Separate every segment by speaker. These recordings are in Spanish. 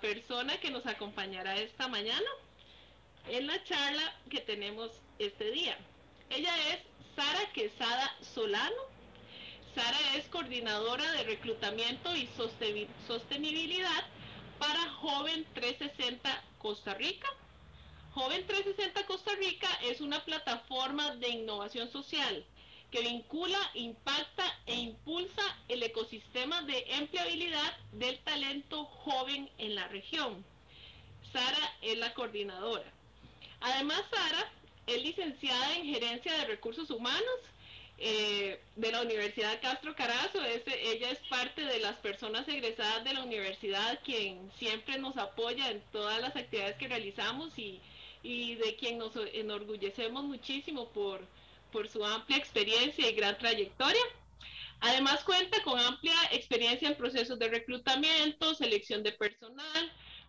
Speaker 1: persona que nos acompañará esta mañana en la charla que tenemos este día. Ella es Sara Quesada Solano. Sara es coordinadora de reclutamiento y sostenibilidad para Joven 360 Costa Rica. Joven 360 Costa Rica es una plataforma de innovación social que vincula, impacta e impulsa el ecosistema de empleabilidad del talento joven en la región. Sara es la coordinadora. Además, Sara es licenciada en Gerencia de Recursos Humanos eh, de la Universidad Castro Carazo. ella es parte de las personas egresadas de la universidad, quien siempre nos apoya en todas las actividades que realizamos y de quien nos enorgullecemos muchísimo por por su amplia experiencia y gran trayectoria. Además cuenta con amplia experiencia en procesos de reclutamiento, selección de personal,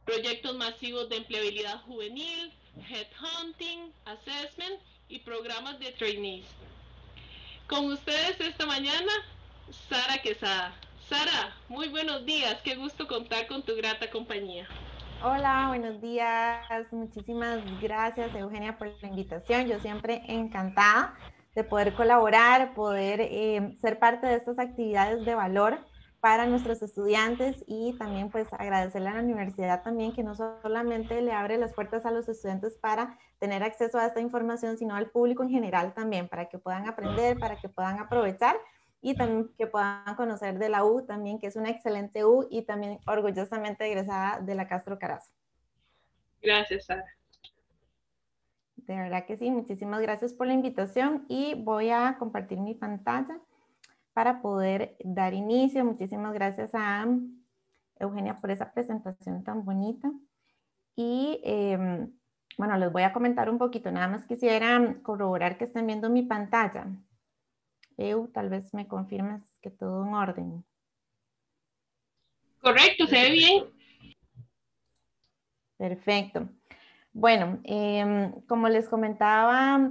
Speaker 1: proyectos masivos de empleabilidad juvenil, headhunting, assessment y programas de trainees. Con ustedes esta mañana, Sara Quesada. Sara, muy buenos días, qué gusto contar con tu grata compañía. Hola, buenos
Speaker 2: días. Muchísimas gracias, Eugenia, por la invitación. Yo siempre encantada de poder colaborar, poder eh, ser parte de estas actividades de valor para nuestros estudiantes y también pues agradecerle a la universidad también que no solamente le abre las puertas a los estudiantes para tener acceso a esta información, sino al público en general también, para que puedan aprender, para que puedan aprovechar y también que puedan conocer de la U también, que es una excelente U y también orgullosamente egresada de la Castro Carazo.
Speaker 1: Gracias, Sara.
Speaker 2: De verdad que sí, muchísimas gracias por la invitación y voy a compartir mi pantalla para poder dar inicio. Muchísimas gracias a Eugenia por esa presentación tan bonita. Y em, bueno, les voy a comentar un poquito, nada más quisiera corroborar que están viendo mi pantalla. Eu, tal vez me confirmes que todo en orden.
Speaker 1: Correcto, se ve bien.
Speaker 2: Perfecto. Bueno, em, como les comentaba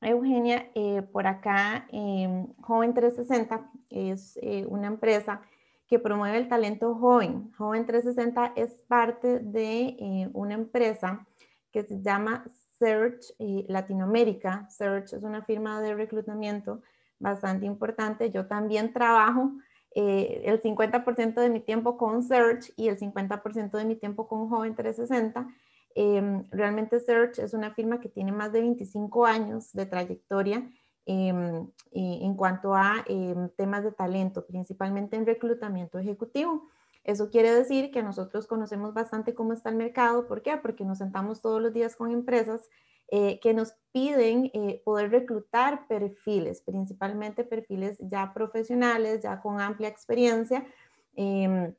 Speaker 2: Eugenia, eh, por acá em, Joven 360 es eh, una empresa que promueve el talento joven. Joven 360 es parte de eh, una empresa que se llama Search Latinoamérica. Search es una firma de reclutamiento bastante importante. Yo también trabajo el 50% de mi tiempo con Search y el 50% de mi tiempo con Joven 360 Em, realmente Search es una firma que tiene más de 25 años de trayectoria em, en cuanto a em, temas de talento, principalmente en reclutamiento ejecutivo. Eso quiere decir que nosotros conocemos bastante cómo está el mercado. ¿Por qué? Porque nos sentamos todos los días con empresas eh, que nos piden eh, poder reclutar perfiles, principalmente perfiles ya profesionales, ya con amplia experiencia, eh,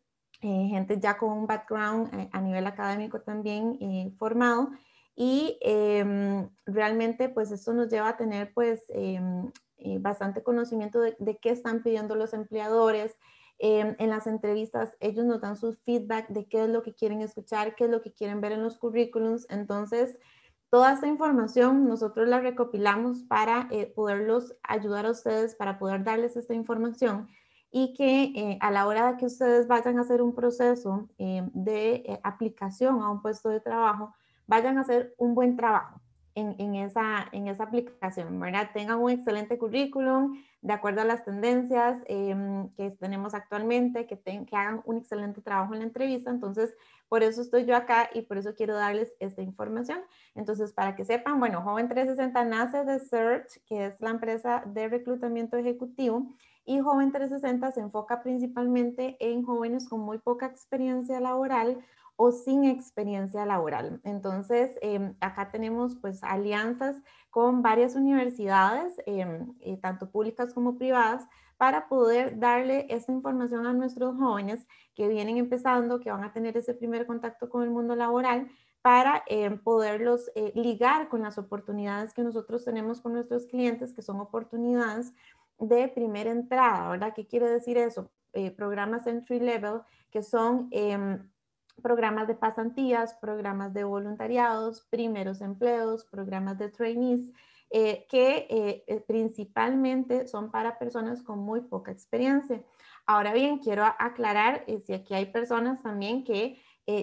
Speaker 2: eh, gente ya con un background eh, a, nivel académico también eh, formado y em, realmente pues esto nos lleva a tener pues em, bastante conocimiento de, qué están pidiendo los empleadores. Em, en las entrevistas ellos nos dan su feedback de qué es lo que quieren escuchar, qué es lo que quieren ver en los currículums. Entonces, toda esta información nosotros la recopilamos para poderlos ayudar a ustedes, para poder darles esta información y que eh, a la hora de que ustedes vayan a hacer un proceso eh, de eh, aplicación a un puesto de trabajo, vayan a hacer un buen trabajo en, en, esa, en esa aplicación, ¿verdad? Tengan un excelente currículum de acuerdo a las tendencias em, que tenemos actualmente, que, que hagan un excelente trabajo en la entrevista. Entonces, por eso estoy yo acá y por eso quiero darles esta información. Entonces, para que sepan, bueno, Joven 360 nace de Search, que es la empresa de reclutamiento ejecutivo y Joven 360 se enfoca principalmente en jóvenes con muy poca experiencia laboral o sin experiencia laboral. Entonces, em, acá tenemos pues alianzas con varias universidades, em, eh, tanto públicas como privadas, para poder darle esta información a nuestros jóvenes que vienen empezando, que van a tener ese primer contacto con el mundo laboral, para em, poderlos eh, ligar con las oportunidades que nosotros tenemos con nuestros clientes, que son oportunidades de primera entrada, ¿verdad? ¿Qué quiere decir eso? Eh, programas entry level, que son em, programas de pasantías, programas de voluntariados, primeros empleos, programas de trainees, eh, que eh, principalmente son para personas con muy poca experiencia. Ahora bien, quiero aclarar si aquí hay personas también que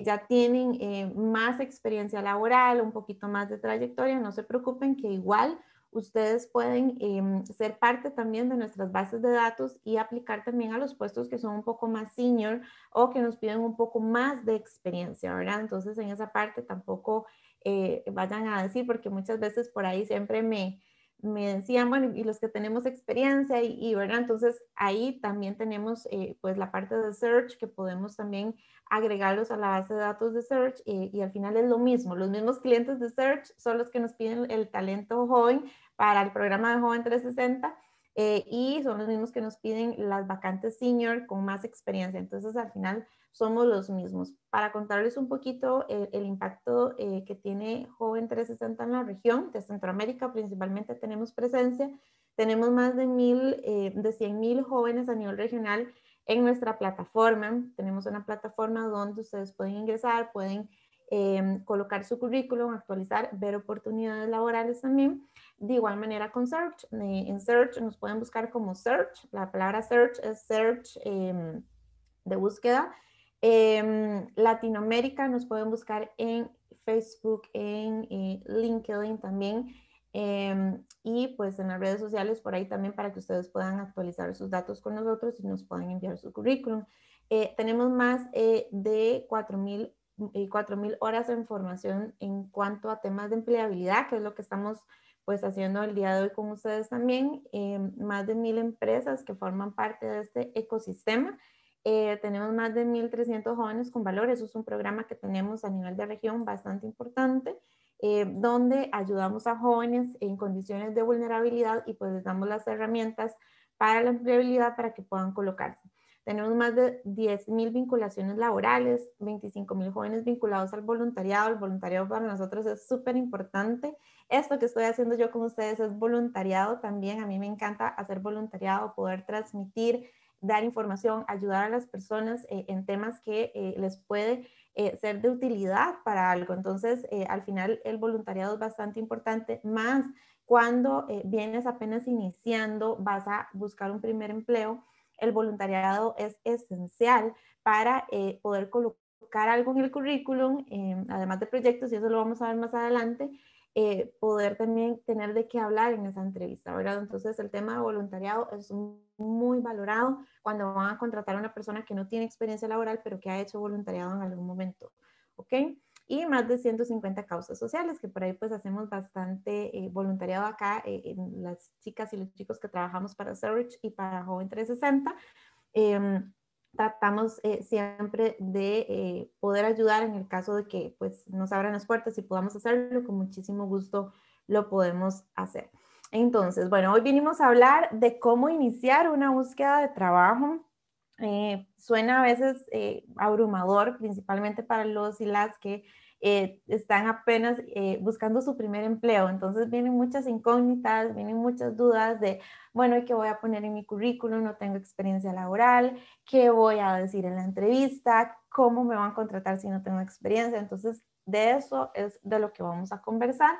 Speaker 2: ya tienen más experiencia laboral, un poquito más de trayectoria, no se preocupen que igual ustedes pueden em, ser parte también de nuestras bases de datos y aplicar también a los puestos que son un poco más senior o que nos piden un poco más de experiencia, ¿verdad? Entonces en esa parte tampoco eh, vayan a decir, porque muchas veces por ahí siempre me, decían, bueno, y los que tenemos experiencia y, ¿verdad? Entonces ahí también tenemos eh, pues la parte de search que podemos también agregarlos a la base de datos de search eh, y al final es lo mismo, los mismos clientes de search son los que nos piden el talento joven, para el programa de Joven 360 eh, y son los mismos que nos piden las vacantes senior con más experiencia. Entonces, al final somos los mismos. Para contarles un poquito eh, el, impacto eh, que tiene Joven 360 en la región, de Centroamérica principalmente tenemos presencia. Tenemos más de, mil, de 100 mil jóvenes a nivel regional en nuestra plataforma. Tenemos una plataforma donde ustedes pueden ingresar, pueden Em, colocar su currículum, actualizar, ver oportunidades laborales también. De igual manera con Search. En Search nos pueden buscar como Search. La palabra Search es Search em, de búsqueda. Em, Latinoamérica nos pueden buscar en Facebook, en eh, LinkedIn también. y pues en las redes sociales por ahí también para que ustedes puedan actualizar sus datos con nosotros y nos puedan enviar su currículum. Eh, tenemos más eh, de 4,000 y 4.000 horas de información en cuanto a temas de empleabilidad, que es lo que estamos pues haciendo el día de hoy con ustedes también. Eh, más de mil empresas que forman parte de este ecosistema. Eh, tenemos más de 1.300 jóvenes con valores. es un programa que tenemos a nivel de región bastante importante, eh, donde ayudamos a jóvenes en condiciones de vulnerabilidad y pues les damos las herramientas para la empleabilidad para que puedan colocarse. Tenemos más de 10.000 vinculaciones laborales, 25.000 jóvenes vinculados al voluntariado. El voluntariado para nosotros es súper importante. Esto que estoy haciendo yo con ustedes es voluntariado también. A mí me encanta hacer voluntariado, poder transmitir, dar información, ayudar a las personas eh, en temas que eh, les puede eh, ser de utilidad para algo. Entonces, al final el voluntariado es bastante importante, más cuando vienes apenas iniciando, vas a buscar un primer empleo el voluntariado es esencial para eh, poder colocar algo en el currículum, em, además de proyectos, y eso lo vamos a ver más adelante, eh, poder también tener de qué hablar en esa entrevista, ¿verdad? Entonces el tema de voluntariado es muy valorado cuando van a contratar a una persona que no tiene experiencia laboral, pero que ha hecho voluntariado en algún momento, ¿ok? y más de 150 causas sociales, que por ahí pues hacemos bastante eh, voluntariado acá eh, en las chicas y los chicos que trabajamos para Search y para Joven 360. Em, tratamos eh, siempre de poder ayudar en el caso de que pues nos abran las puertas y podamos hacerlo, con muchísimo gusto lo podemos hacer. Entonces, bueno, hoy vinimos a hablar de cómo iniciar una búsqueda de trabajo eh, suena a veces eh, abrumador, principalmente para los y las que eh, están apenas buscando su primer empleo. Entonces vienen muchas incógnitas, vienen muchas dudas de, bueno, ¿qué voy a poner en mi currículum? No tengo experiencia laboral, ¿qué voy a decir en la entrevista? ¿Cómo me van a contratar si no tengo experiencia? Entonces, de eso es de lo que vamos a conversar.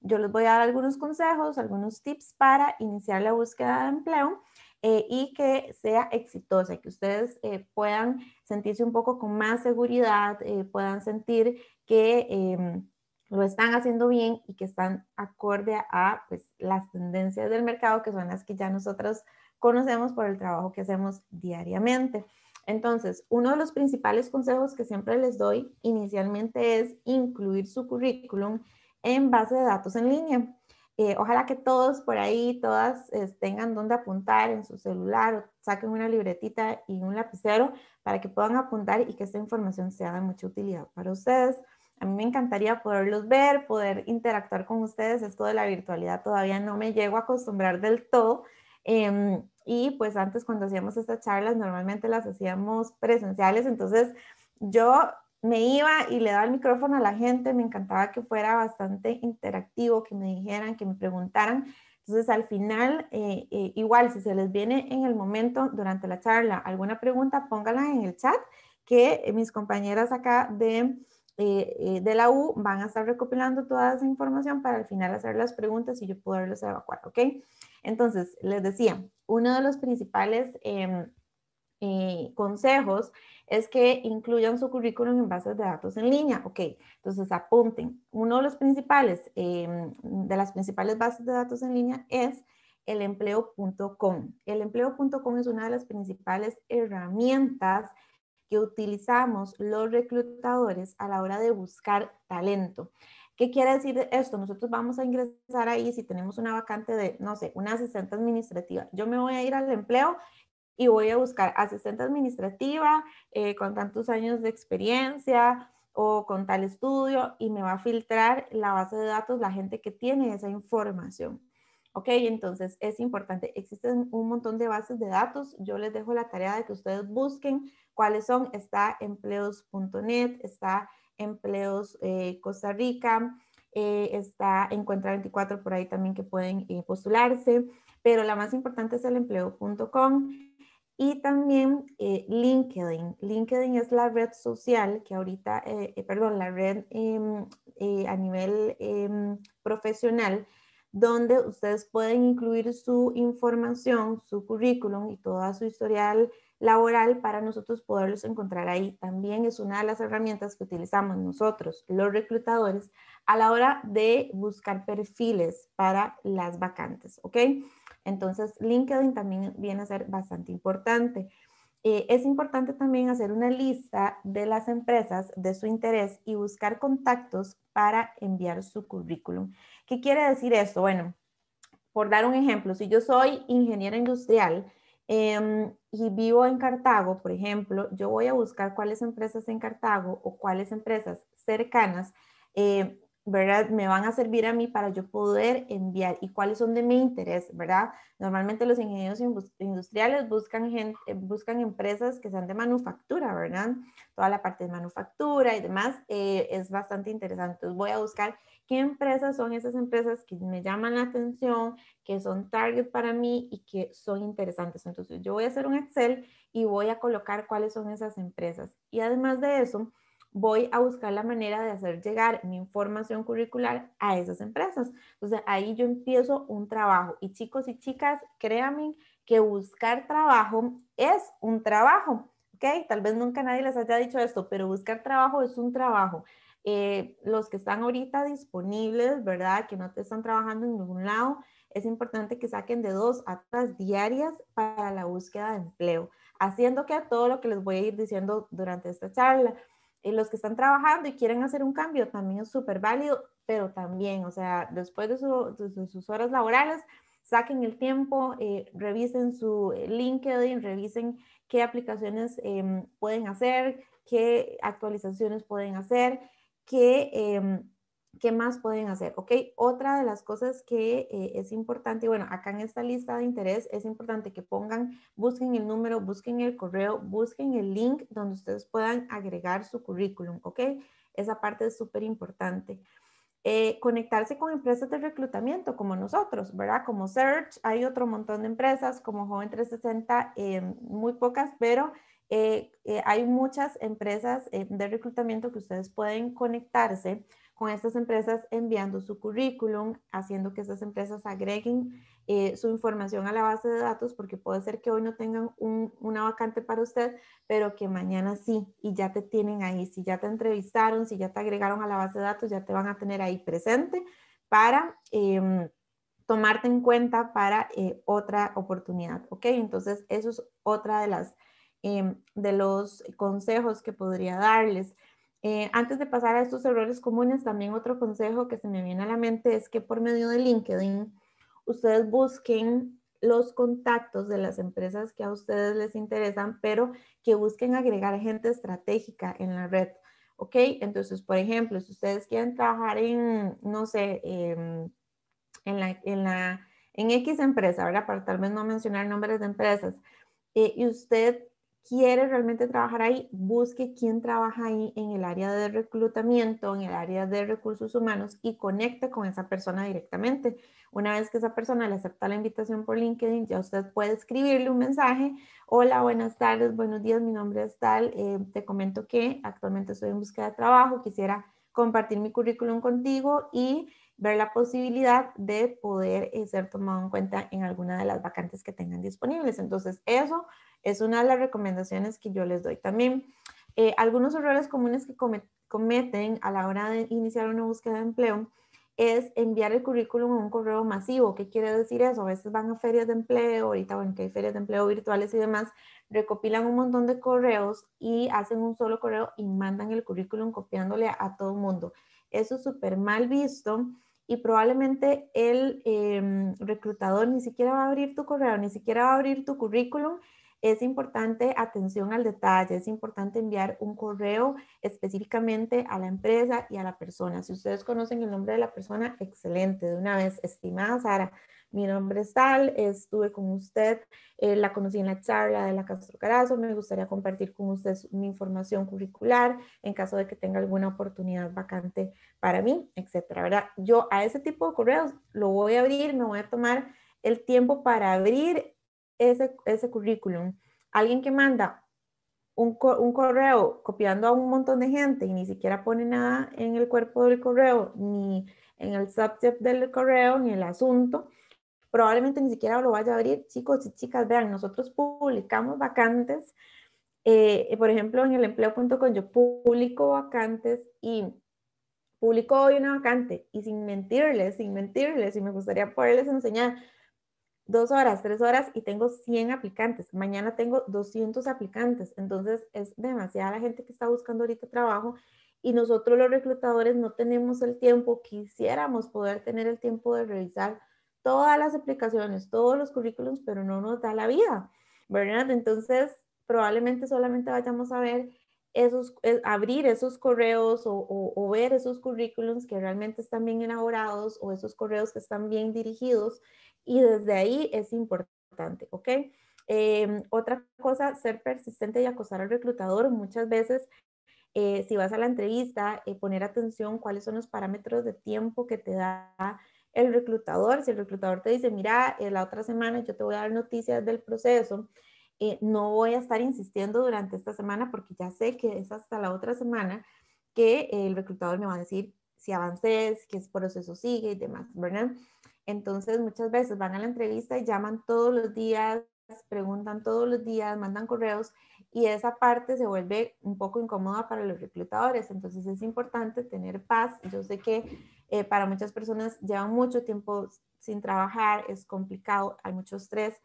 Speaker 2: Yo les voy a dar algunos consejos, algunos tips para iniciar la búsqueda de empleo eh, y que sea exitosa, que ustedes eh, puedan sentirse un poco con más seguridad, eh, puedan sentir que em, lo están haciendo bien y que están acorde a pues, las tendencias del mercado, que son las que ya nosotros conocemos por el trabajo que hacemos diariamente. Entonces, uno de los principales consejos que siempre les doy inicialmente es incluir su currículum en base de datos en línea. Eh, ojalá que todos por ahí, todas eh, tengan donde apuntar en su celular, o saquen una libretita y un lapicero para que puedan apuntar y que esta información sea de mucha utilidad para ustedes. A mí me encantaría poderlos ver, poder interactuar con ustedes. Esto de la virtualidad todavía no me llego a acostumbrar del todo. Em, y pues antes cuando hacíamos estas charlas, normalmente las hacíamos presenciales. Entonces yo me iba y le daba el micrófono a la gente, me encantaba que fuera bastante interactivo, que me dijeran, que me preguntaran. Entonces, al final, eh, eh, igual, si se les viene en el momento, durante la charla, alguna pregunta, póngala en el chat, que eh, mis compañeras acá de, de la U van a estar recopilando toda esa información para al final hacer las preguntas y yo poderlos evacuar, ¿ok? Entonces, les decía, uno de los principales em, consejos es que incluyan su currículum en bases de datos en línea. Ok, entonces apunten. Uno de los principales, em, de las principales bases de datos en línea es elempleo.com. Elempleo.com es una de las principales herramientas que utilizamos los reclutadores a la hora de buscar talento. ¿Qué quiere decir esto? Nosotros vamos a ingresar ahí si tenemos una vacante de, no sé, una asistente administrativa. Yo me voy a ir al empleo y voy a buscar asistente administrativa eh, con tantos años de experiencia o con tal estudio y me va a filtrar la base de datos la gente que tiene esa información. Ok, entonces es importante. Existen un montón de bases de datos. Yo les dejo la tarea de que ustedes busquen cuáles son. Está empleos.net, está empleos eh, Costa Rica, eh, está Encuentra 24 por ahí también que pueden postularse, pero la más importante es el empleo.com y también eh, LinkedIn. LinkedIn es la red social que ahorita, eh, eh, perdón, la red em, a nivel em, profesional, donde ustedes pueden incluir su información, su currículum y toda su historial laboral para nosotros poderlos encontrar ahí. También es una de las herramientas que utilizamos nosotros, los reclutadores, a la hora de buscar perfiles para las vacantes, ¿ok? Entonces, LinkedIn también viene a ser bastante importante. Eh, es importante también hacer una lista de las empresas de su interés y buscar contactos para enviar su currículum. ¿Qué quiere decir esto? Bueno, por dar un ejemplo, si yo soy ingeniera industrial, eh, y vivo en Cartago, por ejemplo, yo voy a buscar cuáles empresas en Cartago o cuáles empresas cercanas, eh, ¿verdad? Me van a servir a mí para yo poder enviar y cuáles son de mi interés, ¿verdad? Normalmente los ingenieros industriales buscan, gente, eh, buscan empresas que sean de manufactura, ¿verdad? Toda la parte de manufactura y demás eh, es bastante interesante. Entonces voy a buscar qué empresas son esas empresas que me llaman la atención, que son target para mí y que son interesantes. Entonces yo voy a hacer un Excel y voy a colocar cuáles son esas empresas. Y además de eso, voy a buscar la manera de hacer llegar mi información curricular a esas empresas. Entonces ahí yo empiezo un trabajo. Y chicos y chicas, créanme que buscar trabajo es un trabajo. ¿ok? Tal vez nunca nadie les haya dicho esto, pero buscar trabajo es un trabajo. Eh, los que están ahorita disponibles, ¿verdad? Que no te están trabajando en ningún lado, es importante que saquen de dos a tres diarias para la búsqueda de empleo, haciendo que a todo lo que les voy a ir diciendo durante esta charla, eh, los que están trabajando y quieren hacer un cambio también es súper válido, pero también, o sea, después de, sus horas laborales, saquen el tiempo, eh, revisen su LinkedIn, revisen qué aplicaciones em, pueden hacer, qué actualizaciones pueden hacer que... Em, ¿Qué más pueden hacer? Ok, otra de las cosas que eh, es importante, bueno, acá en esta lista de interés es importante que pongan, busquen el número, busquen el correo, busquen el link donde ustedes puedan agregar su currículum, ok, esa parte es súper importante. Eh, conectarse con empresas de reclutamiento como nosotros, ¿verdad? Como Search, hay otro montón de empresas, como Joven 360, em, muy pocas, pero eh, eh, hay muchas empresas eh, de reclutamiento que ustedes pueden conectarse con estas empresas enviando su currículum, haciendo que estas empresas agreguen su información a la base de datos, porque puede ser que hoy no tengan una vacante para usted, pero que mañana sí, y ya te tienen ahí. Si ya te entrevistaron, si ya te agregaron a la base de datos, ya te van a tener ahí presente para em, tomarte en cuenta para otra oportunidad, ¿ok? Entonces, eso es otra de las Em, de los consejos que podría darles. Eh, antes de pasar a estos errores comunes, también otro consejo que se me viene a la mente es que por medio de LinkedIn ustedes busquen los contactos de las empresas que a ustedes les interesan, pero que busquen agregar gente estratégica en la red. ¿Ok? Entonces, por ejemplo, si ustedes quieren trabajar en, no sé, em, en, la, en, la, X empresa, ¿verdad? Para tal vez no mencionar nombres de empresas, eh, y usted quiere realmente trabajar ahí, busque quién trabaja ahí en el área de reclutamiento, en el área de recursos humanos y conecte con esa persona directamente. Una vez que esa persona le acepta la invitación por LinkedIn, ya usted puede escribirle un mensaje. Hola, buenas tardes, buenos días, mi nombre es tal. Eh, te comento que actualmente estoy en búsqueda de trabajo, quisiera compartir mi currículum contigo y ver la posibilidad de poder eh, ser tomado en cuenta en alguna de las vacantes que tengan disponibles. Entonces, eso es una de las recomendaciones que yo les doy. También, eh, algunos errores comunes que cometen a la hora de iniciar una búsqueda de empleo es enviar el currículum a un correo masivo. ¿Qué quiere decir eso? A veces van a ferias de empleo, ahorita, bueno, que hay ferias de empleo virtuales y demás, recopilan un montón de correos y hacen un solo correo y mandan el currículum copiándole a, a todo el mundo. Eso es súper mal visto y probablemente el em, reclutador ni siquiera va a abrir tu correo, ni siquiera va a abrir tu currículum. Es importante atención al detalle, es importante enviar un correo específicamente a la empresa y a la persona. Si ustedes conocen el nombre de la persona, excelente, de una vez, estimada Sara, mi nombre es tal, estuve con usted, eh, la conocí en la charla de la Castro Carazo, me gustaría compartir con usted mi información curricular en caso de que tenga alguna oportunidad vacante para mí, etcétera, ¿verdad? Yo a ese tipo de correos lo voy a abrir, me voy a tomar el tiempo para abrir ese, ese currículum. Alguien que manda un, un, correo copiando a un montón de gente y ni siquiera pone nada en el cuerpo del correo, ni en el subject del correo, ni el asunto, probablemente ni siquiera lo vaya a abrir. Chicos y chicas, vean, nosotros publicamos vacantes. Eh, eh, por ejemplo, en el empleo.com yo publico vacantes y publico hoy una vacante y sin mentirles, sin mentirles, y me gustaría poderles enseñar dos horas, tres horas y tengo 100 aplicantes. Mañana tengo 200 aplicantes. Entonces es demasiada la gente que está buscando ahorita trabajo y nosotros los reclutadores no tenemos el tiempo. Quisiéramos poder tener el tiempo de revisar todas las aplicaciones, todos los currículums, pero no nos da la vida, ¿verdad? Entonces, probablemente solamente vayamos a ver esos, eh, abrir esos correos o, ver esos currículums que realmente están bien elaborados o esos correos que están bien dirigidos y desde ahí es importante, ¿ok? Em, otra cosa, ser persistente y acosar al reclutador. Muchas veces, eh, si vas a la entrevista, eh, poner atención cuáles son los parámetros de tiempo que te da el reclutador, si el reclutador te dice, mira, eh, la otra semana yo te voy a dar noticias del proceso, eh, no voy a estar insistiendo durante esta semana porque ya sé que es hasta la otra semana que el reclutador me va a decir si avances, qué proceso sigue y demás, ¿verdad? Entonces muchas veces van a la entrevista y llaman todos los días, preguntan todos los días, mandan correos y esa parte se vuelve un poco incómoda para los reclutadores. Entonces es importante tener paz. Yo sé que eh, para muchas personas lleva mucho tiempo sin trabajar, es complicado, hay mucho estrés,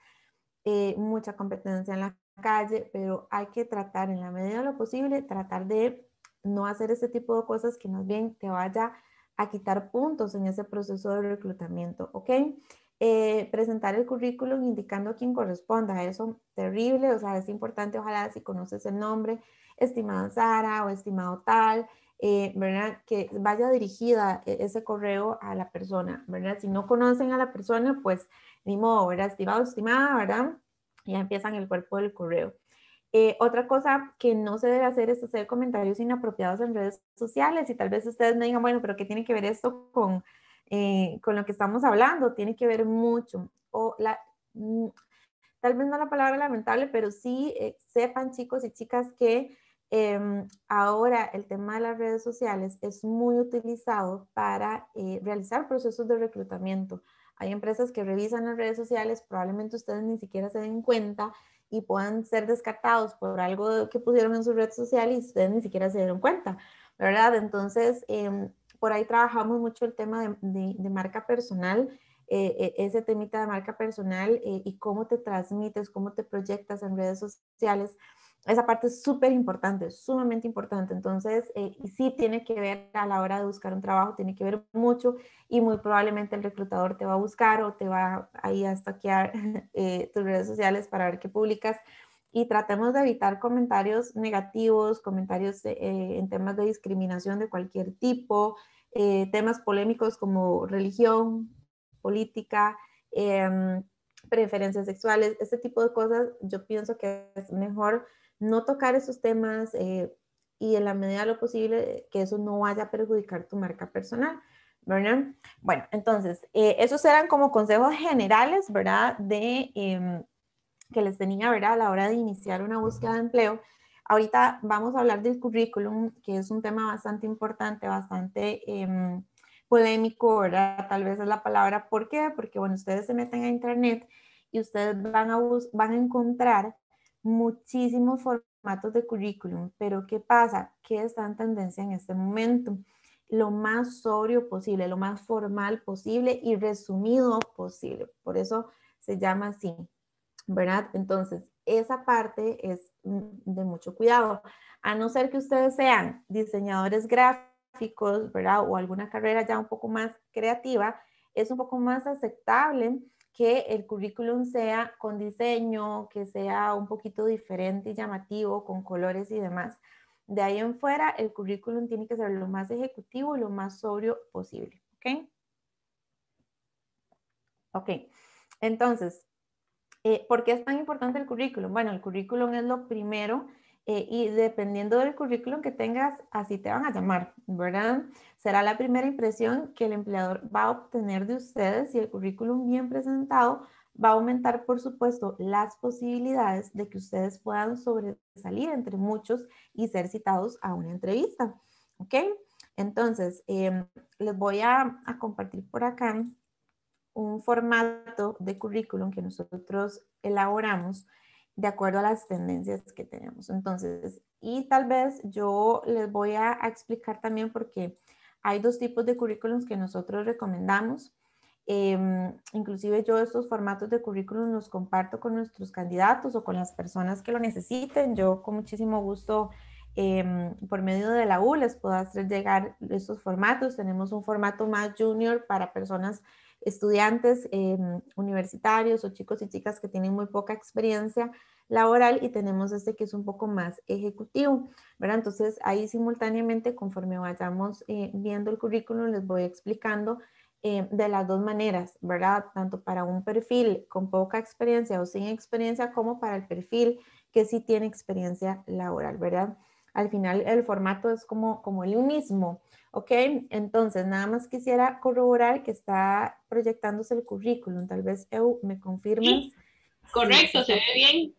Speaker 2: eh, mucha competencia en la calle, pero hay que tratar en la medida de lo posible, tratar de no hacer ese tipo de cosas que más bien te vaya a quitar puntos en ese proceso de reclutamiento, ¿ok? Eh, presentar el currículum indicando a quién corresponda. Eso terrible, o sea, es importante, ojalá si conoces el nombre, estimada Sara o estimado tal, eh, ¿verdad? Que vaya dirigida e-, ese correo a la persona, ¿verdad? Si no conocen a la persona, pues ni modo, ¿verdad? Estimado, estimada, ¿verdad? Ya empiezan el cuerpo del correo. Eh, otra cosa que no se debe hacer es hacer comentarios inapropiados en redes sociales y tal vez ustedes me digan, bueno, pero ¿qué tiene que ver esto con eh, con lo que estamos hablando, tiene que ver mucho. O la, mm, tal vez no la palabra lamentable, pero sí eh, sepan chicos y chicas que em, ahora el tema de las redes sociales es muy utilizado para eh, realizar procesos de reclutamiento. Hay empresas que revisan las redes sociales, probablemente ustedes ni siquiera se den cuenta y puedan ser descartados por algo que pusieron en su red social y ustedes ni siquiera se dieron cuenta, ¿verdad? Entonces, eh, por ahí trabajamos mucho el tema de, marca personal, eh, eh, ese temita de marca personal eh, y cómo te transmites, cómo te proyectas en redes sociales. Esa parte es súper importante, sumamente importante. Entonces, y sí tiene que ver a la hora de buscar un trabajo, tiene que ver mucho y muy probablemente el reclutador te va a buscar o te va ahí a eh, tus redes sociales para ver qué publicas y tratemos de evitar comentarios negativos, comentarios eh, en temas de discriminación de cualquier tipo, eh, temas polémicos como religión, política, em, preferencias sexuales, este tipo de cosas, yo pienso que es mejor no tocar esos temas eh, y en la medida de lo posible que eso no vaya a perjudicar tu marca personal. ¿verdad? Bueno, entonces, esos eran como consejos generales, ¿verdad? De em, que les tenía ver a la hora de iniciar una búsqueda de empleo. Ahorita vamos a hablar del currículum, que es un tema bastante importante, bastante em, polémico, ¿verdad? Tal vez es la palabra. ¿Por qué? Porque, bueno, ustedes se meten a internet y ustedes van a, van a encontrar muchísimos formatos de currículum, pero ¿qué pasa? ¿Qué está en tendencia en este momento? Lo más sobrio posible, lo más formal posible y resumido posible. Por eso se llama así, ¿verdad? Entonces, esa parte es de mucho cuidado. A no ser que ustedes sean diseñadores gráficos, ¿verdad? O alguna carrera ya un poco más creativa, es un poco más aceptable que el currículum sea con diseño, que sea un poquito diferente y llamativo, con colores y demás. De ahí en fuera, el currículum tiene que ser lo más ejecutivo y lo más sobrio posible. ¿Ok? Ok. Entonces, eh, ¿Por qué es tan importante el currículum? Bueno, el currículum es lo primero eh, y dependiendo del currículum que tengas, así te van a llamar, ¿verdad? Será la primera impresión que el empleador va a obtener de ustedes y el currículum bien presentado va a aumentar, por supuesto, las posibilidades de que ustedes puedan sobresalir entre muchos y ser citados a una entrevista. ¿Ok? Entonces, em, les voy a compartir por acá un formato de currículum que nosotros elaboramos de acuerdo a las tendencias que tenemos. Entonces, y tal vez yo les voy a, explicar también porque hay dos tipos de currículums que nosotros recomendamos. Em, inclusive yo estos formatos de currículum los comparto con nuestros candidatos o con las personas que lo necesiten. Yo con muchísimo gusto em, por medio de la U les puedo hacer llegar estos formatos. Tenemos un formato más junior para personas estudiantes eh, universitarios o chicos y chicas que tienen muy poca experiencia laboral y tenemos este que es un poco más ejecutivo, ¿verdad? Entonces ahí simultáneamente conforme vayamos eh, viendo el currículum les voy explicando eh, de las dos maneras, ¿verdad? Tanto para un perfil con poca experiencia o sin experiencia como para el perfil que sí tiene experiencia laboral, ¿verdad? al final el formato es como, como el mismo, ¿ok? Entonces, nada más quisiera corroborar que está proyectándose el currículum. Tal vez, Eu, me confirmes.
Speaker 1: correcto, se ve bien.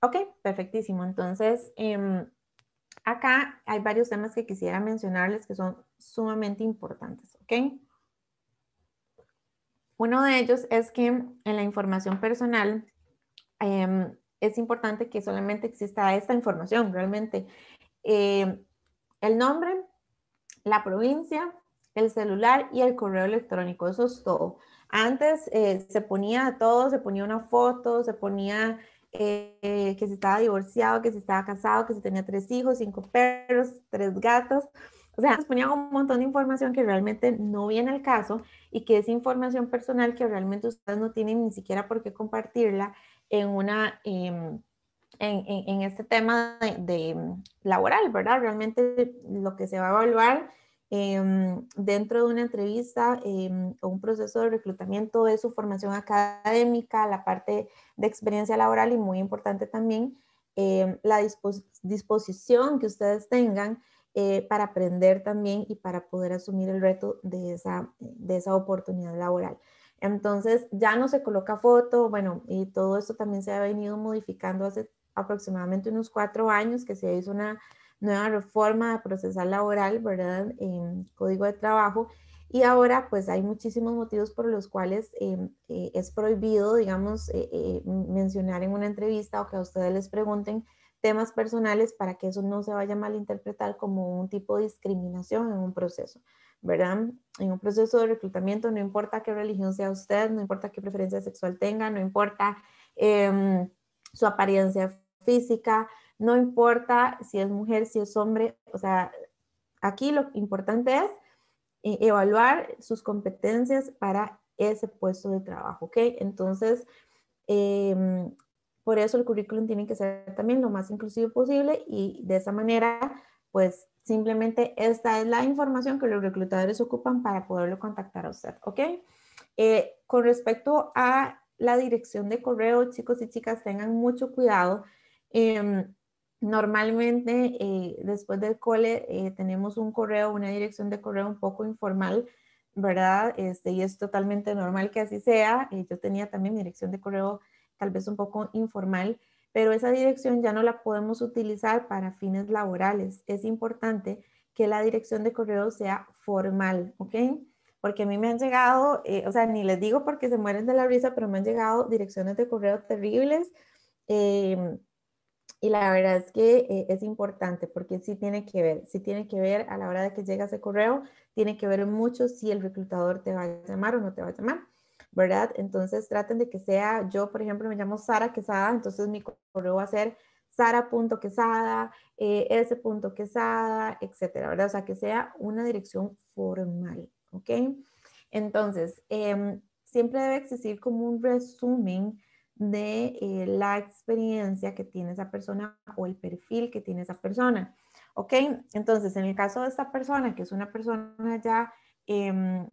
Speaker 2: Ok, perfectísimo. Entonces, em, acá hay varios temas que quisiera mencionarles que son sumamente importantes, ¿ok? Uno de ellos es que en la información personal, eh, es importante que solamente exista esta información realmente. Eh, el nombre, la provincia, el celular y el correo electrónico, eso es todo. Antes eh, se ponía todo, se ponía una foto, se ponía eh, que se estaba divorciado, que se estaba casado, que se tenía tres hijos, cinco perros, tres gatos. O sea, se ponía un montón de información que realmente no viene al caso y que es información personal que realmente ustedes no tienen ni siquiera por qué compartirla en una... Em, en, este tema de, em, laboral, ¿verdad? Realmente lo que se va a evaluar em, dentro de una entrevista o un proceso de reclutamiento es su formación académica, la parte de experiencia laboral y muy importante también la disposición que ustedes tengan eh, para aprender también y para poder asumir el reto de esa, de esa oportunidad laboral. Entonces ya no se coloca foto, bueno, y todo esto también se ha venido modificando hace aproximadamente unos cuatro años que se hizo una nueva reforma de procesal laboral, ¿verdad? En código de trabajo. Y ahora pues hay muchísimos motivos por los cuales em, eh, es prohibido, digamos, eh, eh, mencionar en una entrevista o que a ustedes les pregunten temas personales para que eso no se vaya a malinterpretar como un tipo de discriminación en un proceso. ¿verdad? En un proceso de reclutamiento, no importa qué religión sea usted, no importa qué preferencia sexual tenga, no importa em, su apariencia física, no importa si es mujer, si es hombre, o sea, aquí lo importante es eh, evaluar sus competencias para ese puesto de trabajo, ¿ok? Entonces, em, por eso el currículum tiene que ser también lo más inclusivo posible y de esa manera pues simplemente esta es la información que los reclutadores ocupan para poderlo contactar a usted, ¿ok? Eh, con respecto a la dirección de correo, chicos y chicas, tengan mucho cuidado. Em, normalmente eh, después del cole eh, tenemos un correo, una dirección de correo un poco informal, ¿verdad? Este, y es totalmente normal que así sea. yo tenía también mi dirección de correo tal vez un poco informal pero esa dirección ya no la podemos utilizar para fines laborales. Es importante que la dirección de correo sea formal, ¿ok? Porque a mí me han llegado, eh, o sea, ni les digo porque se mueren de la risa, pero me han llegado direcciones de correo terribles. Em, y la verdad es que eh, es importante porque sí tiene que ver, sí tiene que ver a la hora de que llega ese correo, tiene que ver mucho si el reclutador te va a llamar o no te va a llamar. ¿verdad? Entonces traten de que sea, yo por ejemplo me llamo Sara Quesada, entonces mi correo va a ser sara.quesada, eh, s.quesada, etcétera, ¿verdad? O sea, que sea una dirección formal, ¿ok? Entonces, em, siempre debe existir como un resumen de eh, la experiencia que tiene esa persona o el perfil que tiene esa persona, ¿ok? Entonces, en el caso de esta persona, que es una persona ya em,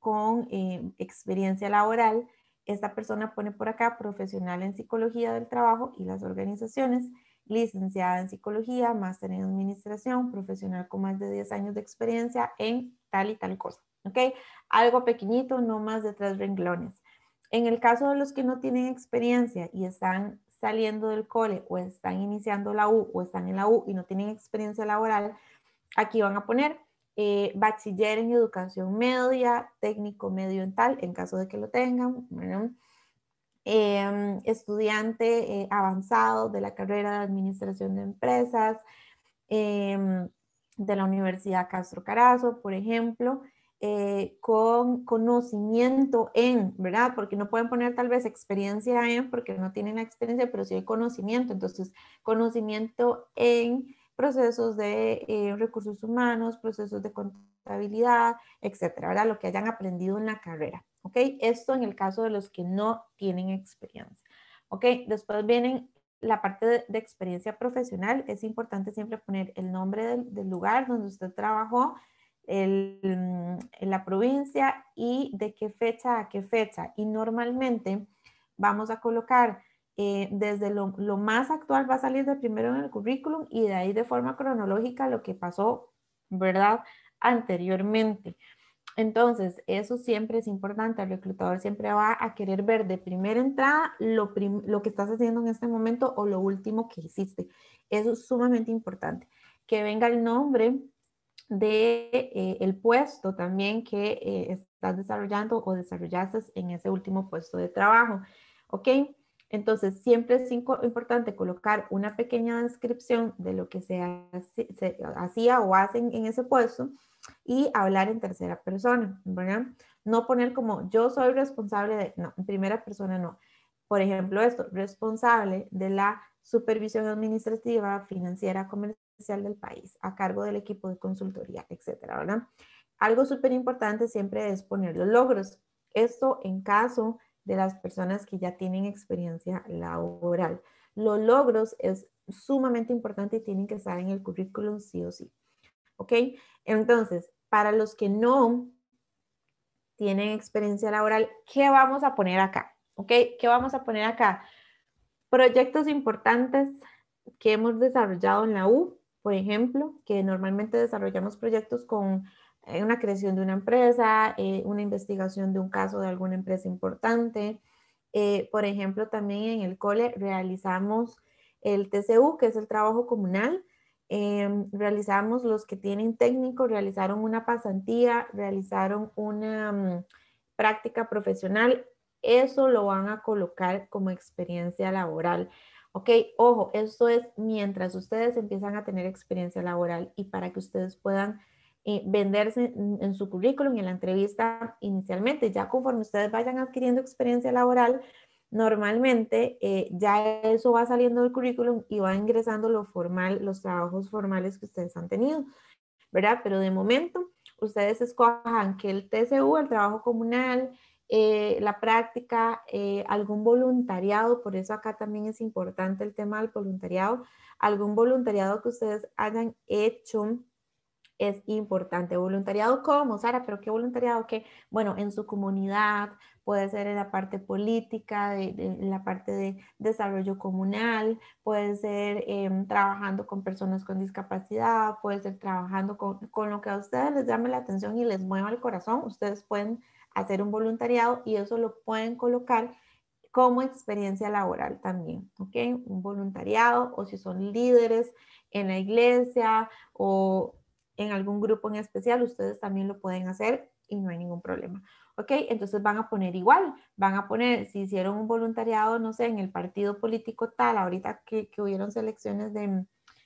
Speaker 2: con eh, experiencia laboral. Esta persona pone por acá profesional en psicología del trabajo y las organizaciones, licenciada en psicología, máster en administración, profesional con más de 10 años de experiencia en tal y tal cosa. ¿Ok? Algo pequeñito, no más de tres renglones. En el caso de los que no tienen experiencia y están saliendo del cole o están iniciando la U o están en la U y no tienen experiencia laboral, aquí van a poner eh, bachiller en educación media, técnico medio en tal en caso de que lo tengan, em, estudiante eh, avanzado de la carrera de administración de empresas em, de la Universidad Castro Carazo, por ejemplo. Eh, con conocimiento en, ¿verdad? Porque no pueden poner tal vez experiencia en, porque no tienen la experiencia, pero sí hay conocimiento. Entonces, conocimiento en procesos de eh, recursos humanos, procesos de contabilidad, etcétera, ¿verdad? Lo que hayan aprendido en la carrera, ¿ok? Esto en el caso de los que no tienen experiencia, ¿ok? Después vienen la parte de, experiencia profesional. Es importante siempre poner el nombre del, lugar donde usted trabajó, el, mm, en la provincia y de qué fecha a qué fecha. Y normalmente vamos a colocar eh, desde lo, más actual va a salir de primero en el currículum y de ahí de forma cronológica lo que pasó, ¿verdad? Anteriormente. Entonces, eso siempre es importante. El reclutador siempre va a querer ver de primera entrada lo, que estás haciendo en este momento o lo último que hiciste. Eso es sumamente importante. Que venga el nombre de eh, el puesto también que eh, estás desarrollando o desarrollaste en ese último puesto de trabajo. ¿Ok? Entonces, siempre es importante colocar una pequeña descripción de lo que se, hacía o hacen en ese puesto y hablar en tercera persona, ¿verdad? No poner como yo soy responsable de, no, en primera persona no. Por ejemplo, esto, responsable de la supervisión administrativa, financiera, comercial del país, a cargo del equipo de consultoría, etcétera, ¿verdad? Algo súper importante siempre es poner los logros. Esto en caso de las personas que ya tienen experiencia laboral. Los logros es sumamente importante y tienen que estar en el currículum sí o sí. ¿Ok? Entonces, para los que no tienen experiencia laboral, ¿qué vamos a poner acá? ¿Ok? ¿Qué vamos a poner acá? Proyectos importantes que hemos desarrollado en la U, por ejemplo, que normalmente desarrollamos proyectos con eh, una creación de una empresa, eh, una investigación de un caso de alguna empresa importante. Eh, por ejemplo, también en el cole realizamos el TCU, que es el trabajo comunal. Em, realizamos los que tienen técnico, realizaron una pasantía, realizaron una mm, práctica profesional. Eso lo van a colocar como experiencia laboral. Ok, ojo, eso es mientras ustedes empiezan a tener experiencia laboral y para que ustedes puedan eh, venderse en, su currículum y en la entrevista inicialmente. Ya conforme ustedes vayan adquiriendo experiencia laboral, normalmente eh, ya eso va saliendo del currículum y va ingresando lo formal, los trabajos formales que ustedes han tenido, ¿verdad? Pero de momento, ustedes escojan que el TCU, el trabajo comunal, eh, la práctica, algún voluntariado, por eso acá también es importante el tema del voluntariado, algún voluntariado que ustedes hayan hecho es importante. Voluntariado como, Sara, pero ¿qué voluntariado? Que, bueno, en su comunidad, puede ser en la parte política, en la parte de desarrollo comunal, puede ser em, trabajando con personas con discapacidad, puede ser trabajando con, con lo que a ustedes les llame la atención y les mueva el corazón. Ustedes pueden hacer un voluntariado y eso lo pueden colocar como experiencia laboral también, ¿ok? Un voluntariado o si son líderes en la iglesia o en algún grupo en especial, ustedes también lo pueden hacer y no hay ningún problema. ¿Ok? Entonces van a poner igual, van a poner, si hicieron un voluntariado, no sé, en el partido político tal, ahorita que, que hubieron selecciones de,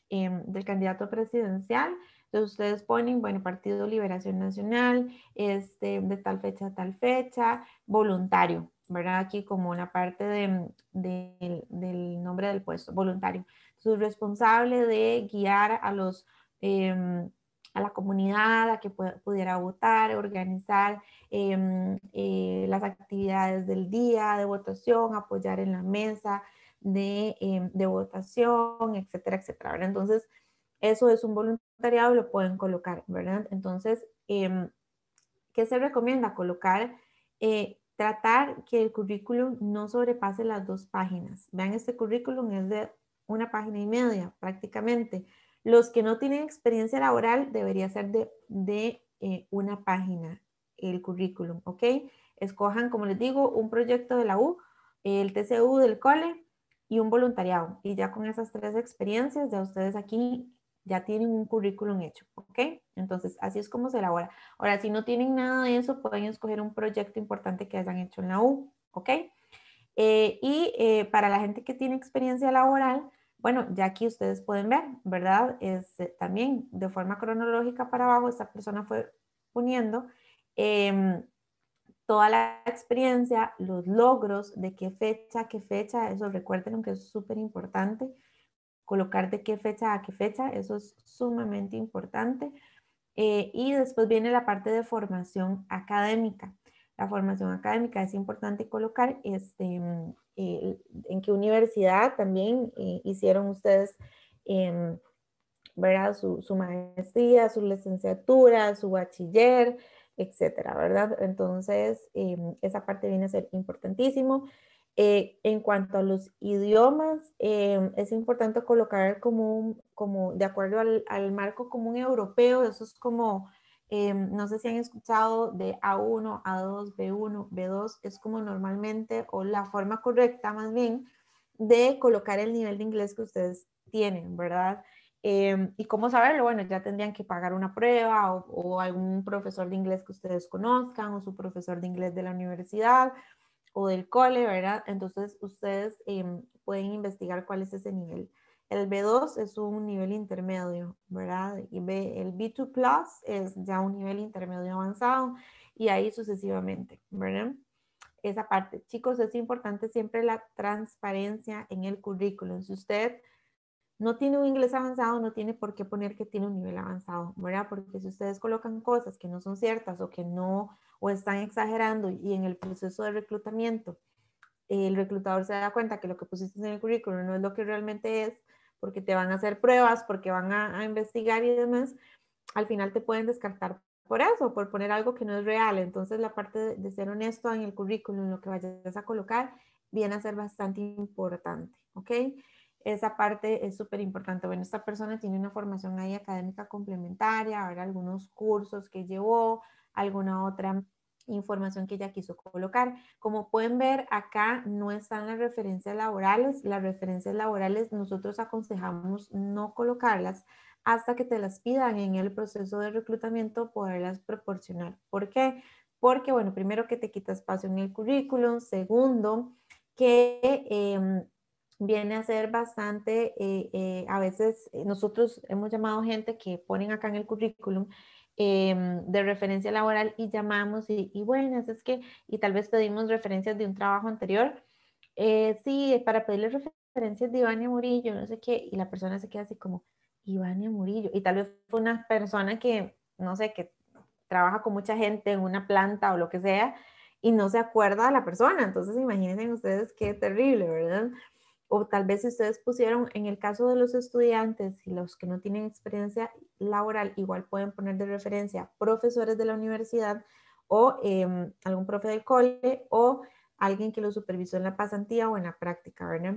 Speaker 2: em, del candidato presidencial, entonces ustedes ponen, bueno, Partido Liberación Nacional, este, de tal fecha a tal fecha, voluntario, ¿verdad? Aquí como una parte del, nombre del puesto, voluntario. su responsable de guiar a los... Em, a la comunidad a que pudiera votar, organizar em, eh, las actividades del día de votación, apoyar en la mesa de, em, votación, etcétera, etcétera. Entonces, eso es un voluntariado lo pueden colocar, ¿verdad? Entonces, em, ¿qué se recomienda? Colocar eh, tratar que el currículum no sobrepase las dos páginas. Vean, este currículum es de una página y media prácticamente. Los que no tienen experiencia laboral debería ser de, eh, una página el currículum, ¿ok? Escojan, como les digo, un proyecto de la U, el TCU del cole y un voluntariado. Y ya con esas tres experiencias, ya ustedes aquí ya tienen un currículum hecho, ¿ok? Entonces, así es como se elabora. Ahora, si no tienen nada de eso, pueden escoger un proyecto importante que hayan hecho en la U, ¿ok? Eh, y eh, para la gente que tiene experiencia laboral, bueno, ya aquí ustedes pueden ver, ¿verdad? Es, eh, también de forma cronológica para abajo, esta persona fue poniendo em, toda la experiencia, los logros, de qué fecha, qué fecha, eso recuerden que es súper importante, colocar de qué fecha a qué fecha, eso es sumamente importante. Eh, y después viene la parte de formación académica. La formación académica es importante colocar este, eh, en qué universidad también eh, hicieron ustedes em, ¿verdad? Su, maestría, su licenciatura, su bachiller, etcétera, ¿verdad? Entonces, em, esa parte viene a ser importantísimo. Eh, en cuanto a los idiomas, em, es importante colocar como, como de acuerdo al marco común europeo, eso es como Em, no sé si han escuchado de A1, A2, B1, B2, es como normalmente o la forma correcta más bien de colocar el nivel de inglés que ustedes tienen, ¿verdad? Em, ¿Y cómo saberlo? Bueno, ya tendrían que pagar una prueba o, algún profesor de inglés que ustedes conozcan o su profesor de inglés de la universidad o del cole, ¿verdad? Entonces ustedes em, pueden investigar cuál es ese nivel. El B2 es un nivel intermedio, ¿verdad? Y el B2 Plus es ya un nivel intermedio avanzado y ahí sucesivamente, ¿verdad? Esa parte. Chicos, es importante siempre la transparencia en el currículum. Si usted no tiene un inglés avanzado, no tiene por qué poner que tiene un nivel avanzado, ¿verdad? Porque si ustedes colocan cosas que no son ciertas o que no, o están exagerando y en el proceso de reclutamiento, el reclutador se da cuenta que lo que pusiste en el currículum no es lo que realmente es, porque te van a hacer pruebas, porque van a, investigar y demás, al final te pueden descartar por eso, por poner algo que no es real. Entonces la parte de, ser honesto en el currículum, lo que vayas a colocar, viene a ser bastante importante, ¿ok? Esa parte es súper importante. Bueno, esta persona tiene una formación ahí académica complementaria, habrá algunos cursos que llevó, alguna otra información que ya quiso colocar. Como pueden ver, acá no están las referencias laborales. Las referencias laborales nosotros aconsejamos no colocarlas hasta que te las pidan en el proceso de reclutamiento poderlas proporcionar. ¿Por qué? Porque, bueno, primero que te quita espacio en el currículum. Segundo, que... Em, viene a ser bastante, eh, eh, a veces eh, nosotros hemos llamado gente que ponen acá en el currículum Em, de referencia laboral y llamamos y, y bueno, es que, y tal vez pedimos referencias de un trabajo anterior. Eh, sí, para pedirle referencias de Ivania Murillo, no sé qué, y la persona se queda así como, Ivania Murillo, y tal vez fue una persona que, no sé, que trabaja con mucha gente en una planta o lo que sea, y no se acuerda de la persona, entonces imagínense ustedes qué terrible, ¿verdad? o tal vez si ustedes pusieron en el caso de los estudiantes y los que no tienen experiencia laboral, igual pueden poner de referencia profesores de la universidad o em, algún profe del cole o alguien que lo supervisó en la pasantía o en la práctica, ¿verdad?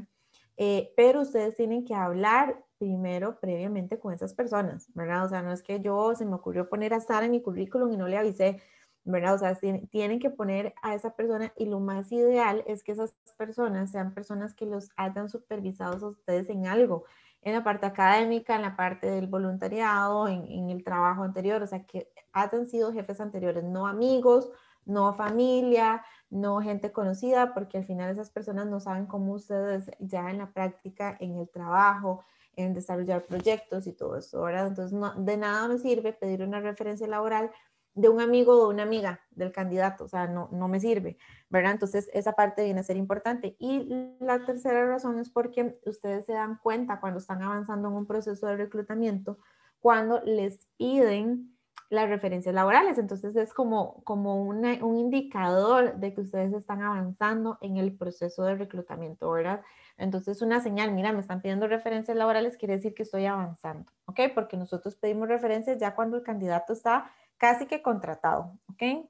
Speaker 2: Eh, pero ustedes tienen que hablar primero previamente con esas personas, ¿verdad? O sea, no es que yo se me ocurrió poner a Sara en mi currículum y no le avisé. ¿verdad? O sea, tienen que poner a esa persona y lo más ideal es que esas personas sean personas que los hayan supervisado a ustedes en algo, en la parte académica, en la parte del voluntariado, en, el trabajo anterior, o sea, que hayan sido jefes anteriores, no amigos, no familia, no gente conocida, porque al final esas personas no saben cómo ustedes ya en la práctica, en el trabajo, en desarrollar proyectos y todo eso, ¿verdad? Entonces, de nada me sirve pedir una referencia laboral de un amigo o una amiga del candidato, o sea, no, no me sirve, ¿verdad? Entonces, esa parte viene a ser importante. Y la tercera razón es porque ustedes se dan cuenta cuando están avanzando en un proceso de reclutamiento, cuando les piden las referencias laborales. Entonces es como, como un indicador de que ustedes están avanzando en el proceso de reclutamiento, ¿verdad? Entonces una señal, mira, me están pidiendo referencias laborales, quiere decir que estoy avanzando, ¿ok? Porque nosotros pedimos referencias ya cuando el candidato está casi que contratado, ¿ok?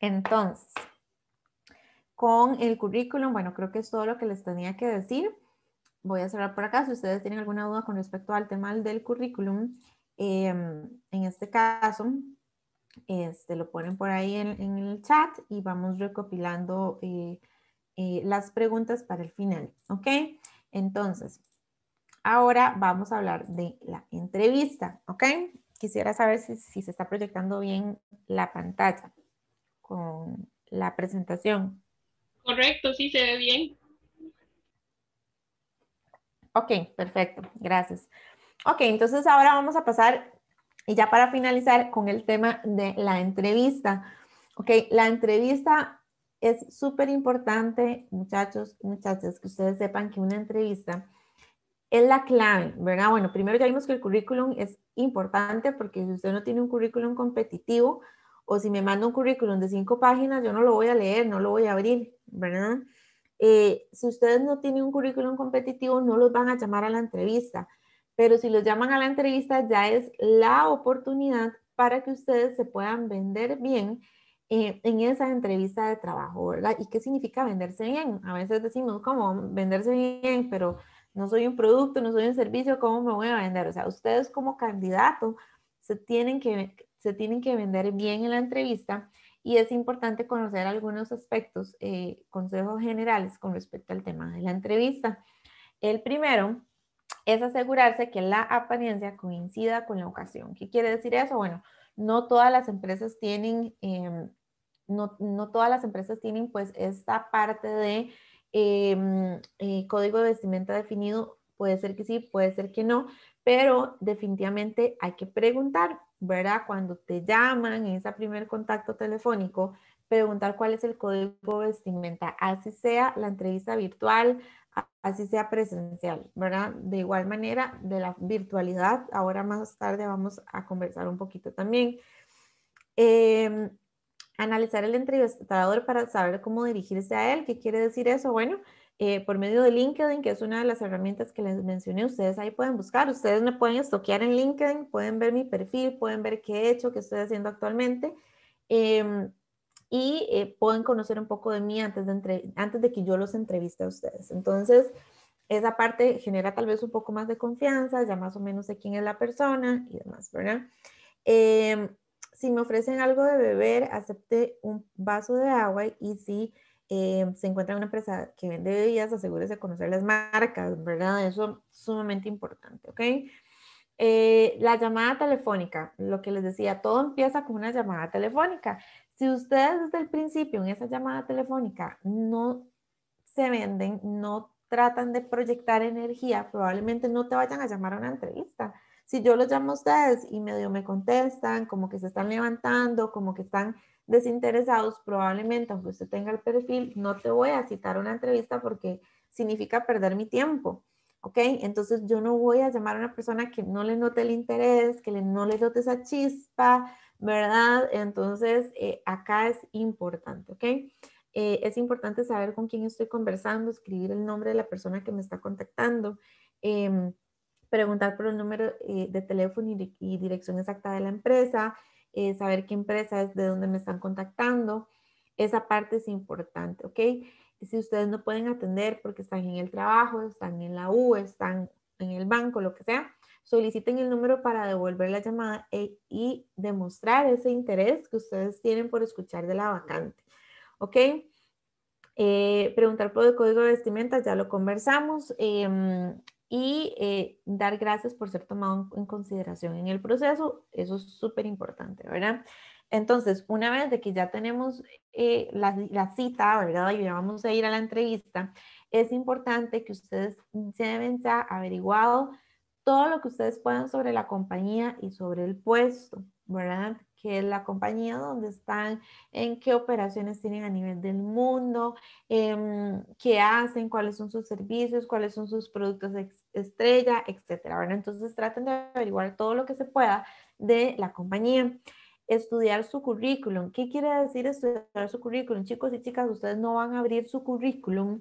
Speaker 2: Entonces, con el currículum, bueno, creo que es todo lo que les tenía que decir. Voy a cerrar por acá. Si ustedes tienen alguna duda con respecto al tema del currículum, em, en este caso, este, lo ponen por ahí en, el chat y vamos recopilando eh, eh, las preguntas para el final, ¿ok? Entonces, ahora vamos a hablar de la entrevista, ¿ok? quisiera saber si, se está proyectando bien la pantalla con la presentación.
Speaker 1: Correcto, sí, se ve bien.
Speaker 2: Ok, perfecto, gracias. Ok, entonces ahora vamos a pasar y ya para finalizar con el tema de la entrevista. Ok, la entrevista es súper importante, muchachos y muchachas, que ustedes sepan que una entrevista es la clave, ¿verdad? Bueno, primero ya vimos que el currículum es importante porque si usted no tiene un currículum competitivo o si me manda un currículum de cinco páginas, yo no lo voy a leer, no lo voy a abrir, ¿verdad? Eh, si ustedes no tienen un currículum competitivo, no los van a llamar a la entrevista, pero si los llaman a la entrevista ya es la oportunidad para que ustedes se puedan vender bien eh, en esa entrevista de trabajo, ¿verdad? ¿Y qué significa venderse bien? A veces decimos como venderse bien, pero no soy un producto, no soy un servicio, ¿cómo me voy a vender? O sea, ustedes como candidato se tienen que, se tienen que vender bien en la entrevista y es importante conocer algunos aspectos, eh, consejos generales con respecto al tema de la entrevista. El primero es asegurarse que la apariencia coincida con la ocasión. ¿Qué quiere decir eso? Bueno, no todas las empresas tienen, em, no, todas las empresas tienen pues esta parte de Em, eh, código de vestimenta definido, puede ser que sí, puede ser que no, pero definitivamente hay que preguntar, ¿verdad? Cuando te llaman en ese primer contacto telefónico, preguntar cuál es el código de vestimenta, así sea la entrevista virtual, así sea presencial, ¿verdad? De igual manera, de la virtualidad, ahora más tarde vamos a conversar un poquito también. Eh, Analizar el entrevistador para saber cómo dirigirse a él. ¿Qué quiere decir eso? Bueno, eh, por medio de LinkedIn, que es una de las herramientas que les mencioné, ustedes ahí pueden buscar, ustedes me pueden estoquear en LinkedIn, pueden ver mi perfil, pueden ver qué he hecho, qué estoy haciendo actualmente em, y eh, pueden conocer un poco de mí antes de, antes de que yo los entreviste a ustedes. Entonces, esa parte genera tal vez un poco más de confianza, ya más o menos sé quién es la persona y demás, ¿verdad? Em, si me ofrecen algo de beber, acepte un vaso de agua y si eh, se encuentra en una empresa que vende bebidas, asegúrese de conocer las marcas, ¿verdad? Eso es sumamente importante, ¿ok? Eh, la llamada telefónica, lo que les decía, todo empieza con una llamada telefónica. Si ustedes desde el principio en esa llamada telefónica no se venden, no tratan de proyectar energía, probablemente no te vayan a llamar a una entrevista. Si yo los llamo a ustedes y medio me contestan, como que se están levantando, como que están desinteresados, probablemente, aunque usted tenga el perfil, no te voy a citar una entrevista porque significa perder mi tiempo. ¿Ok? Entonces yo no voy a llamar a una persona que no le note el interés, que le, no le note esa chispa, ¿verdad? Entonces eh, acá es importante, ¿ok? Eh, es importante saber con quién estoy conversando, escribir el nombre de la persona que me está contactando. Eh, preguntar por el número eh, de teléfono y, dirección exacta de la empresa, eh, saber qué empresa es, de dónde me están contactando. Esa parte es importante, ¿ok? Si ustedes no pueden atender porque están en el trabajo, están en la U, están en el banco, lo que sea, soliciten el número para devolver la llamada e, y demostrar ese interés que ustedes tienen por escuchar de la vacante. ¿Ok? Eh, preguntar por el código de vestimenta, ya lo conversamos. Em, y eh, dar gracias por ser tomado en consideración en el proceso. Eso es súper importante, ¿verdad? Entonces, una vez de que ya tenemos eh, la, cita, ¿verdad? Y ya vamos a ir a la entrevista, es importante que ustedes deben ya averiguado todo lo que ustedes puedan sobre la compañía y sobre el puesto, ¿verdad? ¿Qué es la compañía ¿Dónde están, en qué operaciones tienen a nivel del mundo, em, qué hacen, cuáles son sus servicios, cuáles son sus productos estrella, etcétera. Bueno, entonces traten de averiguar todo lo que se pueda de la compañía. Estudiar su currículum. ¿Qué quiere decir estudiar su currículum? Chicos y chicas, ustedes no van a abrir su currículum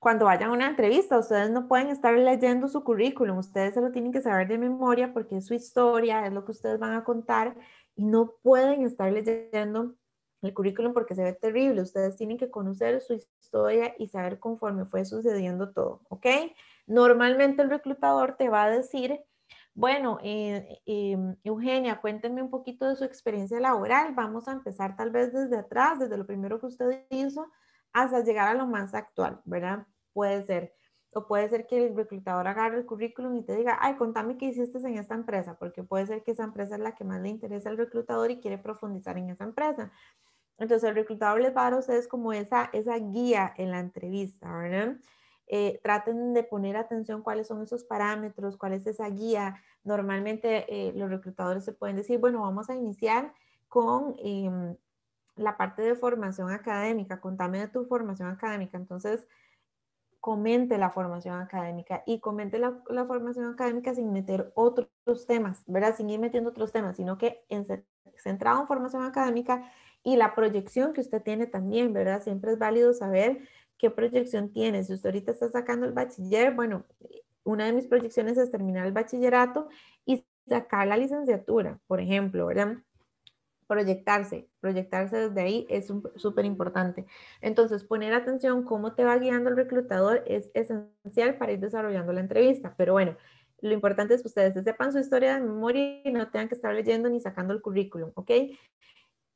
Speaker 2: cuando vayan a una entrevista, ustedes no pueden estar leyendo su currículum, ustedes se lo tienen que saber de memoria porque es su historia, es lo que ustedes van a contar y no pueden estar leyendo el currículum porque se ve terrible. Ustedes tienen que conocer su historia y saber conforme fue sucediendo todo, ¿ok? Normalmente el reclutador te va a decir, bueno, eh, eh, Eugenia, cuéntenme un poquito de su experiencia laboral. Vamos a empezar tal vez desde atrás, desde lo primero que usted hizo, hasta llegar a lo más actual, ¿verdad? Puede ser. O puede ser que el reclutador agarre el currículum y te diga, ay, contame qué hiciste en esta empresa, porque puede ser que esa empresa es la que más le interesa al reclutador y quiere profundizar en esa empresa. Entonces, el reclutador les va a dar a ustedes como esa, esa guía en la entrevista, ¿verdad? Eh, traten de poner atención cuáles son esos parámetros, cuál es esa guía. Normalmente eh, los reclutadores se pueden decir, bueno, vamos a iniciar con em, la parte de formación académica, contame de tu formación académica. Entonces, comente la formación académica y comente la, formación académica sin meter otros temas, ¿verdad? Sin ir metiendo otros temas, sino que centrado en formación académica y la proyección que usted tiene también, ¿verdad? Siempre es válido saber qué proyección tiene. Si usted ahorita está sacando el bachiller, bueno, una de mis proyecciones es terminar el bachillerato y sacar la licenciatura, por ejemplo, ¿verdad? proyectarse, proyectarse desde ahí es súper importante. Entonces, poner atención cómo te va guiando el reclutador es esencial para ir desarrollando la entrevista. Pero bueno, lo importante es que ustedes sepan su historia de memoria y no tengan que estar leyendo ni sacando el currículum, ¿ok?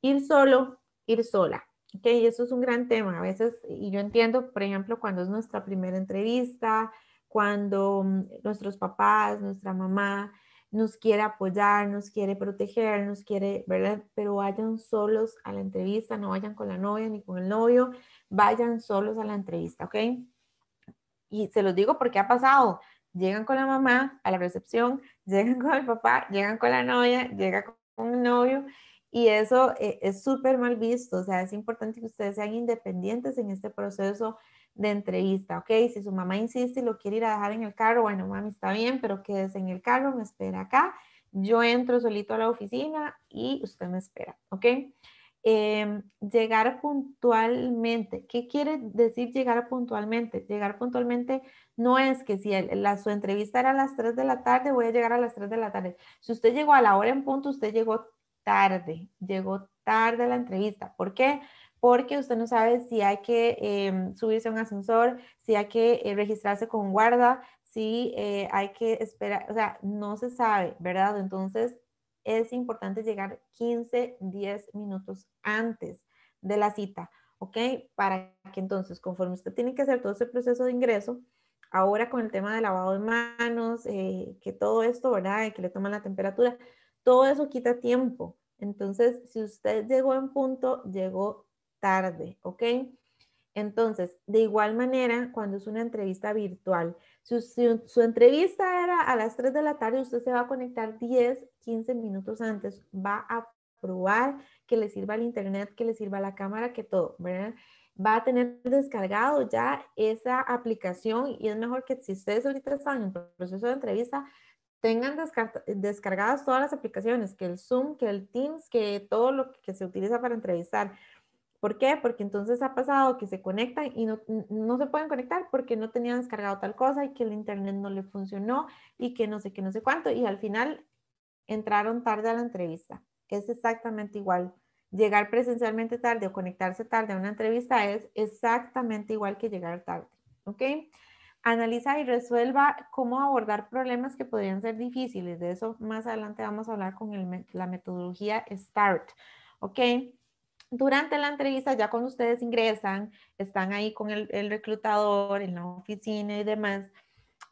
Speaker 2: Ir solo, ir sola, ¿ok? Y eso es un gran tema. A veces, y yo entiendo, por ejemplo, cuando es nuestra primera entrevista, cuando mm, nuestros papás, nuestra mamá, nos quiere apoyar, nos quiere proteger, nos quiere, ¿verdad? Pero vayan solos a la entrevista, no vayan con la novia ni con el novio, vayan solos a la entrevista, ¿ok? Y se los digo porque ha pasado. Llegan con la mamá a la recepción, llegan con el papá, llegan con la novia, llega con el novio y eso eh, es súper mal visto. O sea, es importante que ustedes sean independientes en este proceso de entrevista, ¿ok? Si su mamá insiste y lo quiere ir a dejar en el carro, bueno, mami, está bien, pero quédese en el carro, me espera acá, yo entro solito a la oficina y usted me espera, ¿ok? Em, llegar puntualmente. ¿Qué quiere decir llegar puntualmente? Llegar puntualmente no es que si la, su entrevista era a las 3 de la tarde, voy a llegar a las 3 de la tarde. Si usted llegó a la hora en punto, usted llegó tarde, llegó tarde a la entrevista. ¿Por qué? porque usted no sabe si hay que em, subirse a un ascensor, si hay que eh, registrarse con guarda, si eh, hay que esperar, o sea, no se sabe, ¿verdad? Entonces es importante llegar 15, 10 minutos antes de la cita, ¿ok? Para que entonces, conforme usted tiene que hacer todo ese proceso de ingreso, ahora con el tema de lavado de manos, eh, que todo esto, ¿verdad? que le toman la temperatura, todo eso quita tiempo. Entonces, si usted llegó en punto, llegó tarde, ¿ok? Entonces, de igual manera, cuando es una entrevista virtual, si, su, su entrevista era a las 3 de la tarde, usted se va a conectar 10, 15 minutos antes, va a probar que le sirva el internet, que le sirva la cámara, que todo, ¿verdad? Va a tener descargado ya esa aplicación y es mejor que si ustedes ahorita están en proceso de entrevista, tengan descargadas todas las aplicaciones, que el Zoom, que el Teams, que todo lo que se utiliza para entrevistar, ¿Por qué? Porque entonces ha pasado que se conectan y no, se pueden conectar porque no tenían descargado tal cosa y que el internet no le funcionó y que no sé qué, no sé cuánto. Y al final entraron tarde a la entrevista. Es exactamente igual. Llegar presencialmente tarde o conectarse tarde a una entrevista es exactamente igual que llegar tarde. ¿Ok? Analiza y resuelva cómo abordar problemas que podrían ser difíciles. De eso más adelante vamos a hablar con la metodología START. ¿Ok? Durante la entrevista, ya cuando ustedes ingresan, están ahí con el, reclutador en la oficina y demás,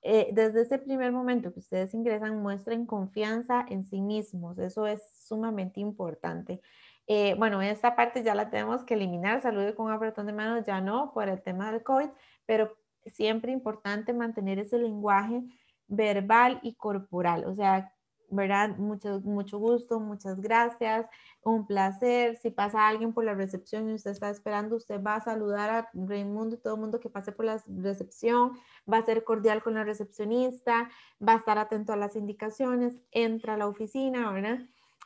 Speaker 2: eh, desde ese primer momento que ustedes ingresan, muestren confianza en sí mismos. Eso es sumamente importante. Eh, bueno, esta parte ya la tenemos que eliminar. Saludo con apretón de manos, ya no, por el tema del COVID, pero siempre importante mantener ese lenguaje verbal y corporal. O sea, ¿verdad? Mucho, gusto, muchas gracias, un placer. Si pasa alguien por la recepción y usted está esperando, usted va a saludar a Raimundo y todo el mundo que pase por la recepción, va a ser cordial con la recepcionista, va a estar atento a las indicaciones, entra a la oficina, ¿verdad?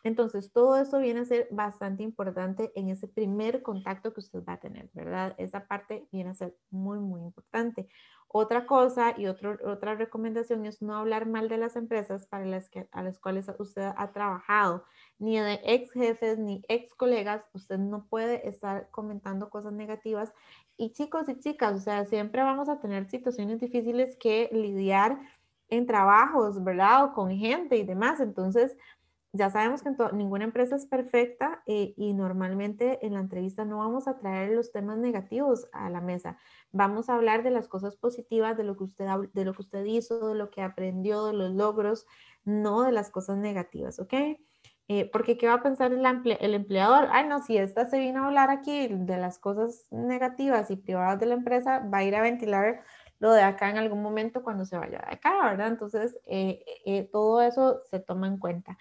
Speaker 2: Entonces, todo eso viene a ser bastante importante en ese primer contacto que usted va a tener, ¿verdad? Esa parte viene a ser muy, muy importante. Otra cosa y otra recomendación es no hablar mal de las empresas para las que, a las cuales usted ha trabajado, ni de ex jefes ni ex colegas. Usted no puede estar comentando cosas negativas. Y chicos y chicas, o sea, siempre vamos a tener situaciones difíciles que lidiar en trabajos, ¿verdad? O con gente y demás. Entonces, ya sabemos que ninguna empresa es perfecta eh, y normalmente en la entrevista no vamos a traer los temas negativos a la mesa. Vamos a hablar de las cosas positivas, de lo que usted, de lo que usted hizo, de lo que aprendió, de los logros, no de las cosas negativas, ¿ok? Eh, porque ¿qué va a pensar el, el empleador? Ay, no, si esta se vino a hablar aquí de las cosas negativas y privadas de la empresa, va a ir a ventilar lo de acá en algún momento cuando se vaya de acá, ¿verdad? Entonces, eh, todo eso se toma en cuenta.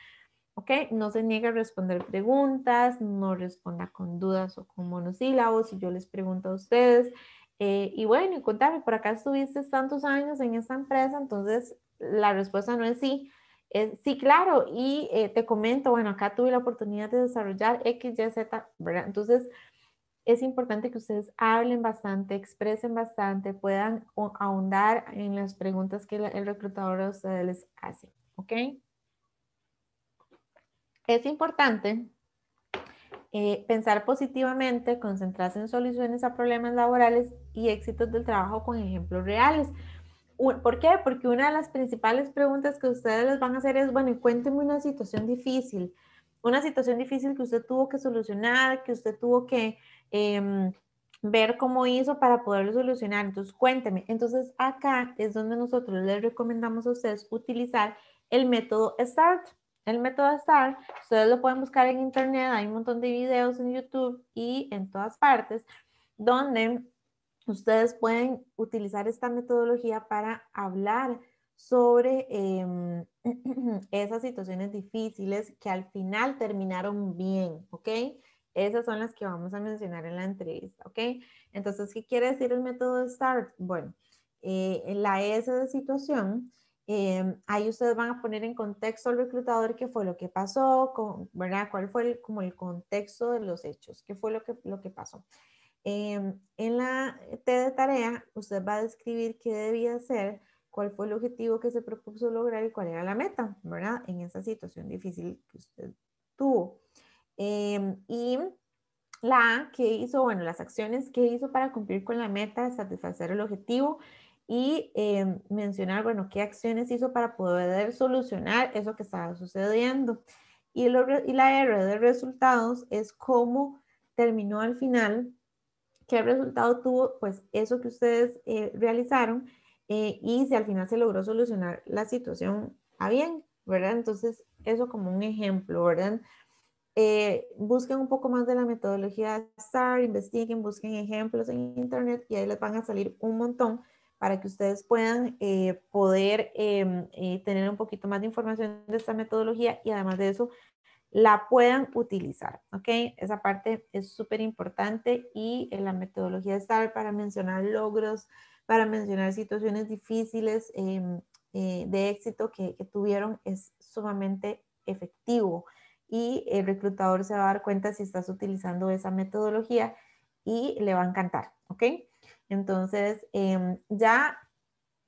Speaker 2: ¿ok? No se niegue a responder preguntas, no responda con dudas o con monosílabos, si yo les pregunto a ustedes. Eh, y bueno, y contame, por acá estuviste tantos años en esta empresa, entonces la respuesta no es sí. sí, claro, y eh, te comento, bueno, acá tuve la oportunidad de desarrollar X, Y, Z, ¿verdad? Entonces, es importante que ustedes hablen bastante, expresen bastante, puedan ahondar en las preguntas que el reclutador a ustedes les hace, ¿ok? Es importante eh, pensar positivamente, concentrarse en soluciones a problemas laborales y éxitos del trabajo con ejemplos reales. ¿Por qué? Porque una de las principales preguntas que ustedes les van a hacer es, bueno, cuéntenme una situación difícil, una situación difícil que usted tuvo que solucionar, que usted tuvo que em, ver cómo hizo para poderlo solucionar. Entonces, cuénteme. Entonces, acá es donde nosotros les recomendamos a ustedes utilizar el método START el método STAR, ustedes lo pueden buscar en internet, hay un montón de videos en YouTube y en todas partes, donde ustedes pueden utilizar esta metodología para hablar sobre em, esas situaciones difíciles que al final terminaron bien, ¿ok? Esas son las que vamos a mencionar en la entrevista, ¿ok? Entonces, ¿qué quiere decir el método START? Bueno, eh, la S de situación Em, ahí ustedes van a poner en contexto al reclutador qué fue lo que pasó, ¿verdad? ¿Cuál fue el, como el contexto de los hechos? ¿Qué fue lo que, lo que pasó? Em, en la T de tarea, usted va a describir qué debía hacer, cuál fue el objetivo que se propuso lograr y cuál era la meta, ¿verdad? En esa situación difícil que usted tuvo. Em, y la que hizo? Bueno, las acciones que hizo para cumplir con la meta, satisfacer el objetivo y em, mencionar, bueno, qué acciones hizo para poder solucionar eso que estaba sucediendo. Y, y la R de resultados es cómo terminó al final, qué resultado tuvo, pues eso que ustedes eh, realizaron eh, y si al final se logró solucionar la situación a bien, ¿verdad? Entonces, eso como un ejemplo, ¿verdad? Eh, busquen un poco más de la metodología STAR, investiguen, busquen ejemplos en internet y ahí les van a salir un montón para que ustedes puedan eh, poder em, eh, tener un poquito más de información de esta metodología y además de eso la puedan utilizar, ¿ok? Esa parte es súper importante y la metodología de estar para mencionar logros, para mencionar situaciones difíciles em, eh, de éxito que, que tuvieron es sumamente efectivo y el reclutador se va a dar cuenta si estás utilizando esa metodología y le va a encantar, ¿ok? Entonces, em, ya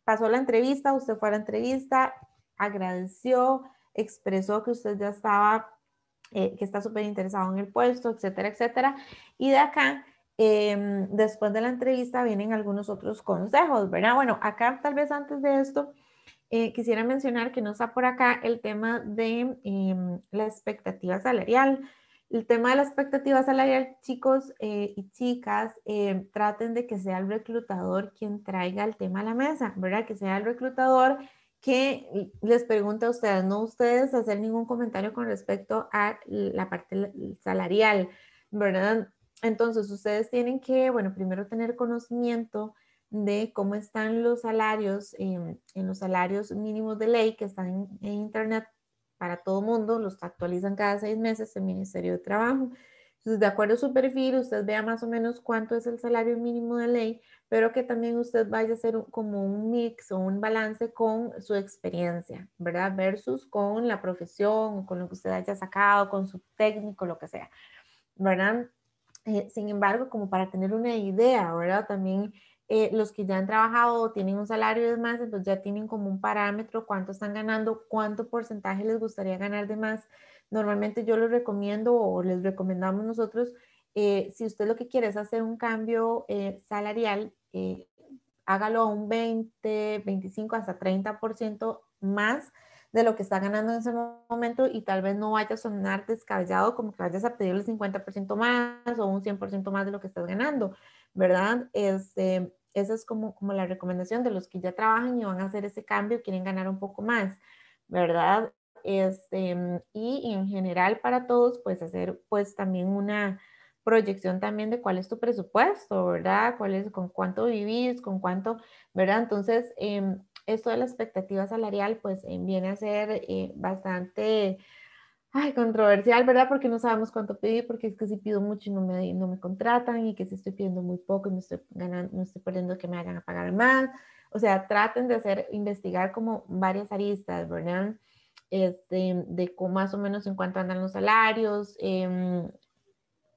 Speaker 2: pasó la entrevista, usted fue a la entrevista, agradeció, expresó que usted ya estaba, eh, que está súper interesado en el puesto, etcétera, etcétera. Y de acá, em, después de la entrevista, vienen algunos otros consejos, ¿verdad? Bueno, acá tal vez antes de esto, eh, quisiera mencionar que no está por acá el tema de em, la expectativa salarial. El tema de la expectativa salarial, chicos eh, y chicas, eh, traten de que sea el reclutador quien traiga el tema a la mesa, ¿verdad? Que sea el reclutador que les pregunte a ustedes, no ustedes hacer ningún comentario con respecto a la parte salarial, ¿verdad? Entonces, ustedes tienen que, bueno, primero tener conocimiento de cómo están los salarios eh, en los salarios mínimos de ley que están en Internet para todo mundo, los actualizan cada seis meses el Ministerio de Trabajo. Entonces, de acuerdo a su perfil, usted vea más o menos cuánto es el salario mínimo de ley, pero que también usted vaya a hacer como un mix o un balance con su experiencia, ¿verdad? Versus con la profesión, con lo que usted haya sacado, con su técnico, lo que sea, ¿verdad? Eh, sin embargo, como para tener una idea, ¿verdad? También eh, los que ya han trabajado o tienen un salario de más entonces ya tienen como un parámetro cuánto están ganando, cuánto porcentaje les gustaría ganar de más. Normalmente yo les recomiendo o les recomendamos nosotros, eh, si usted lo que quiere es hacer un cambio eh, salarial, hágalo a un 20, 25, hasta 30% más de lo que está ganando en ese momento y tal vez no vaya a sonar descabellado como que vayas a pedirle 50% más o un 100% más de lo que estás ganando ¿verdad? Este, esa es como, como la recomendación de los que ya trabajan y van a hacer ese cambio, quieren ganar un poco más, ¿verdad? Este, y en general para todos, pues hacer pues también una proyección también de cuál es tu presupuesto, ¿verdad? ¿Cuál es, con cuánto vivís, con cuánto, ¿verdad? Entonces, em, esto de la expectativa salarial, pues em, viene a ser eh, bastante ay, controversial, ¿verdad? Porque no sabemos cuánto pedir, porque es que si pido mucho y no me, no me contratan y que si estoy pidiendo muy poco y me estoy, ganando, no estoy perdiendo que me hagan a pagar más. O sea, traten de hacer, investigar como varias aristas, ¿verdad? Este, de más o menos en cuánto andan los salarios, em,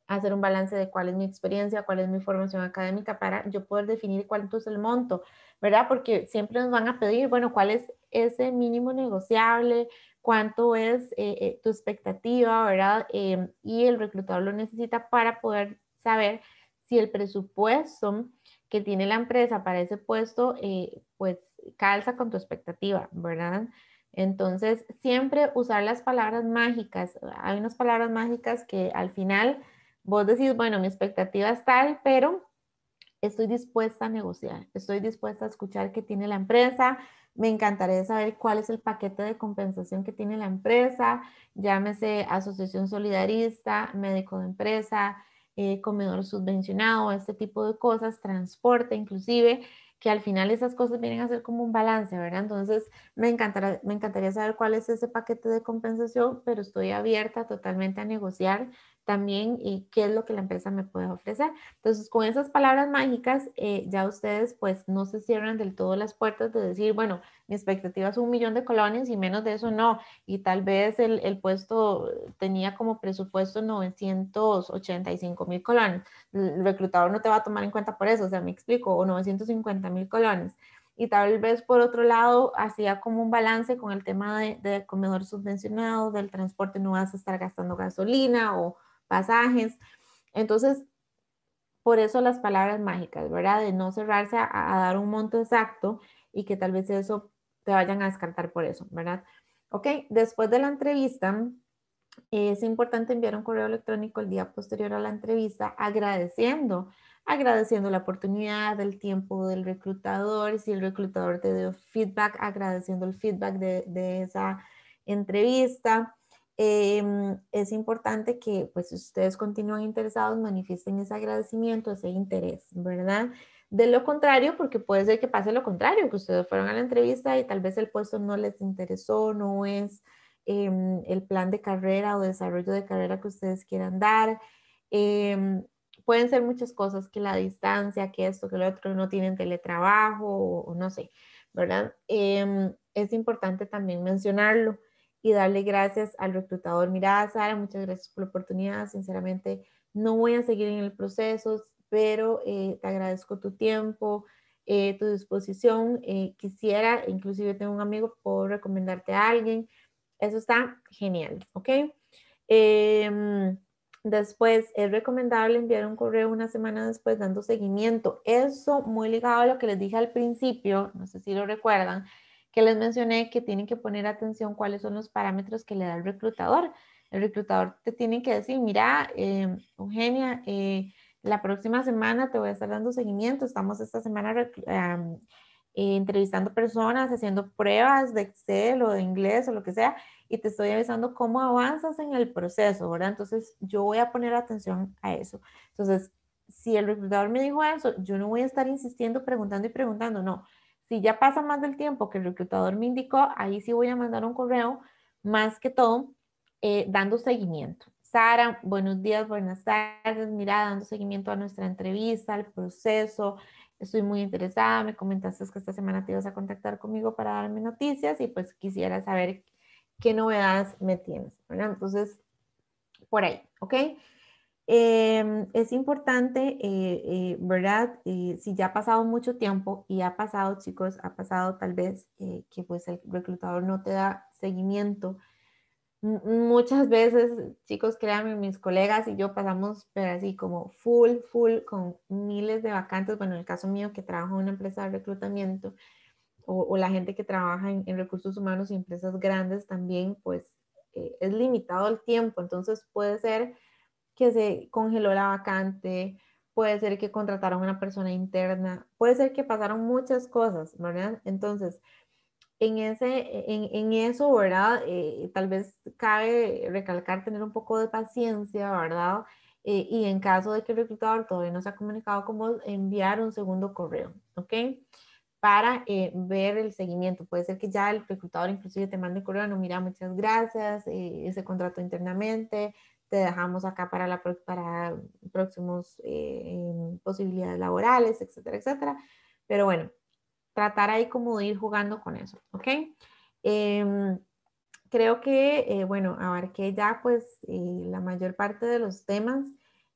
Speaker 2: hacer un balance de cuál es mi experiencia, cuál es mi formación académica para yo poder definir cuánto es el monto, ¿verdad? Porque siempre nos van a pedir, bueno, cuál es ese mínimo negociable, cuánto es eh, eh, tu expectativa, ¿verdad? Em, y el reclutador lo necesita para poder saber si el presupuesto que tiene la empresa para ese puesto, eh, pues calza con tu expectativa, ¿verdad? Entonces, siempre usar las palabras mágicas. Hay unas palabras mágicas que al final vos decís, bueno, mi expectativa es tal, pero estoy dispuesta a negociar, estoy dispuesta a escuchar qué tiene la empresa, me encantaría saber cuál es el paquete de compensación que tiene la empresa, llámese asociación solidarista, médico de empresa, eh, comedor subvencionado, este tipo de cosas, transporte inclusive, que al final esas cosas vienen a ser como un balance, ¿verdad? Entonces, me me encantaría saber cuál es ese paquete de compensación, pero estoy abierta totalmente a negociar también y qué es lo que la empresa me puede ofrecer. Entonces, con esas palabras mágicas, eh, ya ustedes pues no se cierran del todo las puertas de decir, bueno, mi expectativa es un millón de colones y menos de eso no. Y tal vez el, el puesto tenía como presupuesto 985 mil colones. El reclutador no te va a tomar en cuenta por eso, o sea, me explico, o 950 mil colones y tal vez por otro lado hacía como un balance con el tema de, comedor subvencionado, del transporte, no vas a estar gastando gasolina o, pasajes. Entonces, por eso las palabras mágicas, ¿verdad? De no cerrarse a, dar un monto exacto y que tal vez eso te vayan a descartar por eso, ¿verdad? Ok, después de la entrevista, es importante enviar un correo electrónico el día posterior a la entrevista agradeciendo, agradeciendo la oportunidad, el tiempo del reclutador, si el reclutador te dio feedback, agradeciendo el feedback de esa entrevista, Em, es importante que pues si ustedes continúan interesados manifiesten ese agradecimiento, ese interés, ¿verdad? De lo contrario, porque puede ser que pase lo contrario, que ustedes fueron a la entrevista y tal vez el puesto no les interesó, no es em, el plan de carrera o desarrollo de carrera que ustedes quieran dar. Em, pueden ser muchas cosas, que la distancia, que esto, que lo otro, no tienen teletrabajo o no sé, ¿verdad? es importante también mencionarlo y darle gracias al reclutador. Mira, Sara, muchas gracias por la oportunidad. Sinceramente, no voy a seguir en el proceso, pero eh, te agradezco tu tiempo, eh, tu disposición. Eh, quisiera, inclusive tengo un amigo, puedo recomendarte a alguien. Eso está genial, ¿ok? Em, después, es recomendable enviar un correo una semana después dando seguimiento. Eso muy ligado a lo que les dije al principio, no sé si lo recuerdan, que les mencioné que tienen que poner atención cuáles son los parámetros que le da el reclutador. El reclutador te tiene que decir, mira, eh, Eugenia, eh, la próxima semana te voy a estar dando seguimiento, estamos esta semana eh, entrevistando personas, haciendo pruebas de Excel o de inglés o lo que sea, y te estoy avisando cómo avanzas en el proceso, ¿verdad? Entonces, yo voy a poner atención a eso. Entonces, si el reclutador me dijo eso, yo no voy a estar insistiendo, preguntando y preguntando, no. Si ya pasa más del tiempo que el reclutador me indicó, ahí sí voy a mandar un correo, más que todo, eh, dando seguimiento. Sara, buenos días, buenas tardes. Mira, dando seguimiento a nuestra entrevista, al proceso. Estoy muy interesada. Me comentaste que esta semana te ibas a contactar conmigo para darme noticias y pues quisiera saber qué novedades me tienes. Entonces, por ahí, ¿ok? Em, es importante, eh, eh, ¿verdad? Eh, si ya ha pasado mucho tiempo y ha pasado, chicos, ha pasado tal vez que pues el reclutador no te da seguimiento. muchas veces, chicos, créanme, mis colegas y yo pasamos, pero así como full, full, con miles de vacantes. Bueno, en el caso mío que trabajo en una empresa de reclutamiento o, la gente que trabaja en, en recursos humanos y empresas grandes también, pues es limitado el tiempo. Entonces puede ser que se congeló la vacante, puede ser que contrataron a una persona interna, puede ser que pasaron muchas cosas, ¿verdad? Entonces, en, ese, en, en eso, ¿verdad? Eh, tal vez cabe recalcar tener un poco de paciencia, ¿verdad? Eh, y en caso de que el reclutador todavía no se ha comunicado con enviar un segundo correo, ¿ok? Para eh, ver el seguimiento. Puede ser que ya el reclutador inclusive te mande un correo, no, mira, muchas gracias, ese contrato internamente, te dejamos acá para, la, para próximos eh, em, posibilidades laborales, etcétera, etcétera. Pero bueno, tratar ahí como de ir jugando con eso, ¿ok? Em, creo que, eh, bueno, abarqué ya pues eh, la mayor parte de los temas.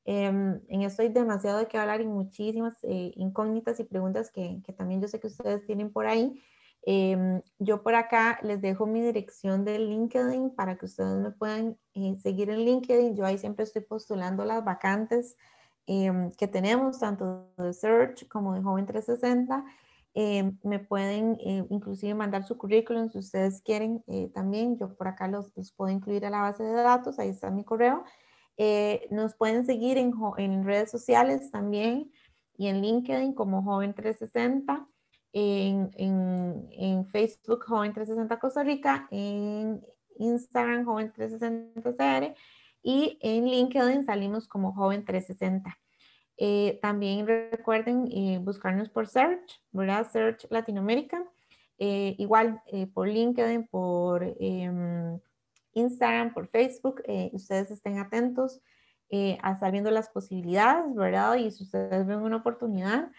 Speaker 2: Em, en esto hay demasiado de qué hablar y muchísimas incógnitas y preguntas que, que también yo sé que ustedes tienen por ahí. Em, yo por acá les dejo mi dirección de LinkedIn para que ustedes me puedan eh, seguir en LinkedIn. Yo ahí siempre estoy postulando las vacantes em, que tenemos, tanto de Search como de Joven 360. Em, me pueden eh, inclusive mandar su currículum si ustedes quieren eh, también. Yo por acá los, puedo incluir a la base de datos, ahí está mi correo. nos pueden seguir en, en redes sociales también y en LinkedIn como Joven 360 en, Facebook Joven 360 Costa Rica, en Instagram Joven 360 CR y en LinkedIn salimos como Joven 360. Eh, también recuerden eh, buscarnos por Search, ¿verdad? Search Latinoamérica. Eh, igual por LinkedIn, por em, Instagram, por Facebook. ustedes estén atentos a estar viendo las posibilidades, ¿verdad? Y si ustedes ven una oportunidad,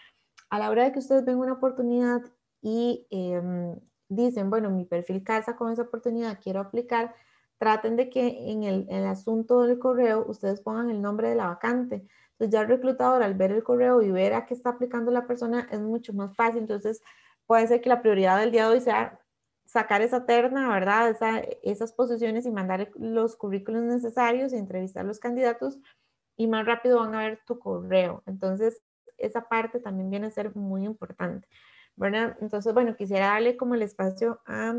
Speaker 2: a la hora de que ustedes ven una oportunidad y em, dicen, bueno, mi perfil casa con esa oportunidad, quiero aplicar, traten de que en el, asunto del correo ustedes pongan el nombre de la vacante. Entonces ya el reclutador al ver el correo y ver a qué está aplicando la persona es mucho más fácil. Entonces puede ser que la prioridad del día de hoy sea sacar esa terna, ¿verdad? esas posiciones y mandar los currículos necesarios y entrevistar a los candidatos y más rápido van a ver tu correo. Entonces esa parte también viene a ser muy importante, bueno, Entonces, bueno, quisiera darle como el espacio a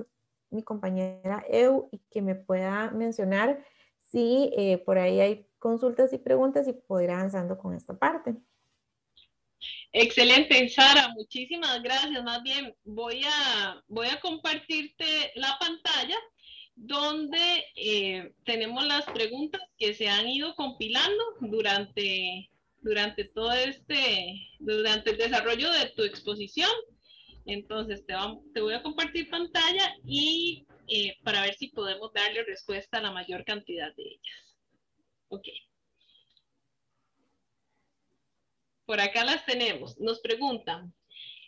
Speaker 2: mi compañera Eu y que me pueda mencionar si eh, por ahí hay consultas y preguntas y poder avanzando con esta parte.
Speaker 1: Excelente, Sara, muchísimas gracias. Más bien, voy a, voy a compartirte la pantalla donde eh, tenemos las preguntas que se han ido compilando durante durante todo este, durante el desarrollo de tu exposición. Entonces, te, te voy a compartir pantalla y eh, para ver si podemos darle respuesta a la mayor cantidad de ellas. Ok. Por acá las tenemos. Nos preguntan,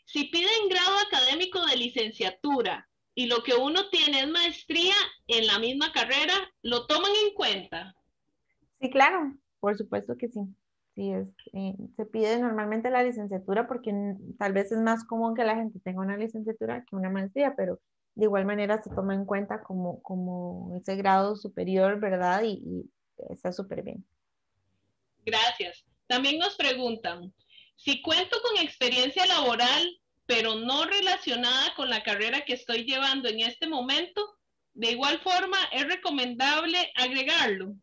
Speaker 1: si piden grado académico de licenciatura y lo que uno tiene es maestría en la misma carrera, ¿lo toman en cuenta? Sí, claro,
Speaker 2: por supuesto que sí sí eh, se pide normalmente la licenciatura porque tal vez es más común que la gente tenga una licenciatura que una maestría, pero de igual manera se toma en cuenta como, ese grado superior, ¿verdad? Y, y está súper bien.
Speaker 1: Gracias. También nos preguntan, si cuento con experiencia laboral, pero no relacionada con la carrera que estoy llevando en este momento, de igual forma es recomendable agregarlo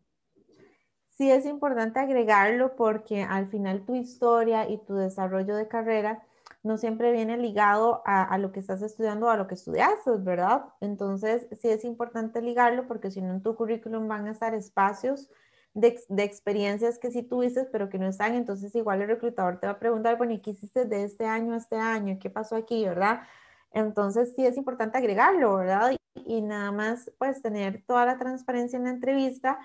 Speaker 2: sí es importante agregarlo porque al final tu historia y tu desarrollo de carrera no siempre viene ligado a, lo que estás estudiando o a lo que estudiaste, ¿verdad? Entonces, sí es importante ligarlo porque si no en tu currículum van a estar espacios de, experiencias que sí tuviste, pero que no están. Entonces, igual el reclutador te va a preguntar, bueno, ¿y qué hiciste de este año a este año? ¿Qué pasó aquí, verdad? Entonces, sí es importante agregarlo, ¿verdad? Y, y nada más, pues, tener toda la transparencia en la entrevista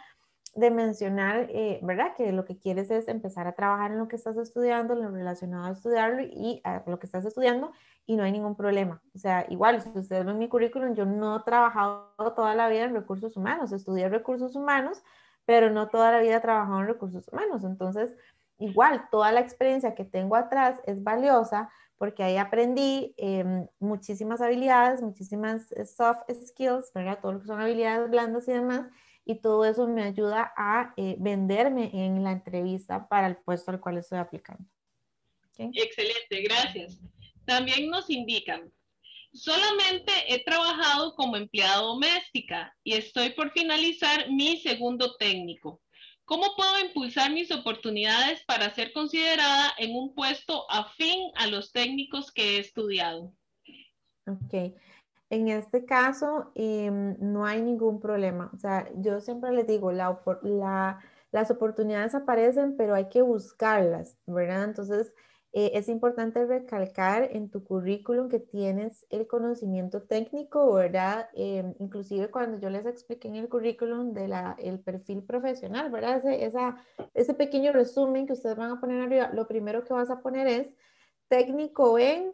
Speaker 2: de mencionar, eh, ¿verdad? Que lo que quieres es empezar a trabajar en lo que estás estudiando, en lo relacionado a estudiarlo y a lo que estás estudiando y no hay ningún problema. O sea, igual, si ustedes ven mi currículum, yo no he trabajado toda la vida en recursos humanos, estudié recursos humanos, pero no toda la vida he trabajado en recursos humanos. Entonces, igual, toda la experiencia que tengo atrás es valiosa porque ahí aprendí em, muchísimas habilidades, muchísimas eh, soft skills, ¿verdad? Todo lo que son habilidades blandas y demás y todo eso me ayuda a eh, venderme en la entrevista para el puesto al cual estoy aplicando.
Speaker 1: Excelente, gracias. También nos indican, solamente he trabajado como empleada doméstica y estoy por finalizar mi segundo técnico. ¿Cómo puedo impulsar mis oportunidades para ser considerada en un puesto afín a los técnicos que he estudiado?
Speaker 2: Ok. En este caso, eh, no hay ningún problema. O sea, yo siempre les digo, las oportunidades aparecen, pero hay que buscarlas, ¿verdad? Entonces, eh, es importante recalcar en tu currículum que tienes el conocimiento técnico, ¿verdad? Eh, inclusive cuando yo les expliqué en el currículum del perfil profesional, ¿verdad? Ese, ese pequeño resumen que ustedes van a poner arriba, lo primero que vas a poner es técnico en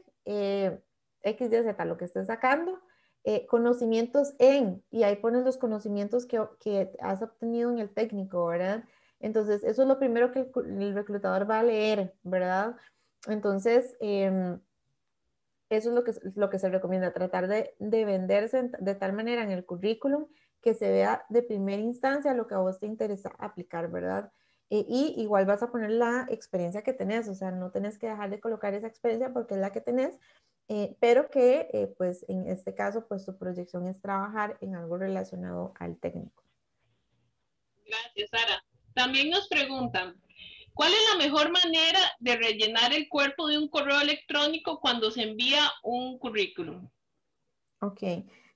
Speaker 2: X, Y, Z, lo que estés sacando, eh, conocimientos en, y ahí pones los conocimientos que, has obtenido en el técnico, ¿verdad? Entonces, eso es lo primero que el, reclutador va a leer, ¿verdad? Entonces, em, eso es lo que, lo que se recomienda, tratar de, venderse de tal manera en el currículum que se vea de primera instancia lo que a vos te interesa aplicar, ¿verdad? E, y igual vas a poner la experiencia que tenés, o sea, no tenés que dejar de colocar esa experiencia porque es la que tenés eh, pero que eh, pues en este caso pues su proyección es trabajar en algo relacionado al técnico.
Speaker 1: Gracias, Sara. También nos preguntan, ¿cuál es la mejor manera de rellenar el cuerpo de un correo electrónico cuando se envía un currículum?
Speaker 2: Ok,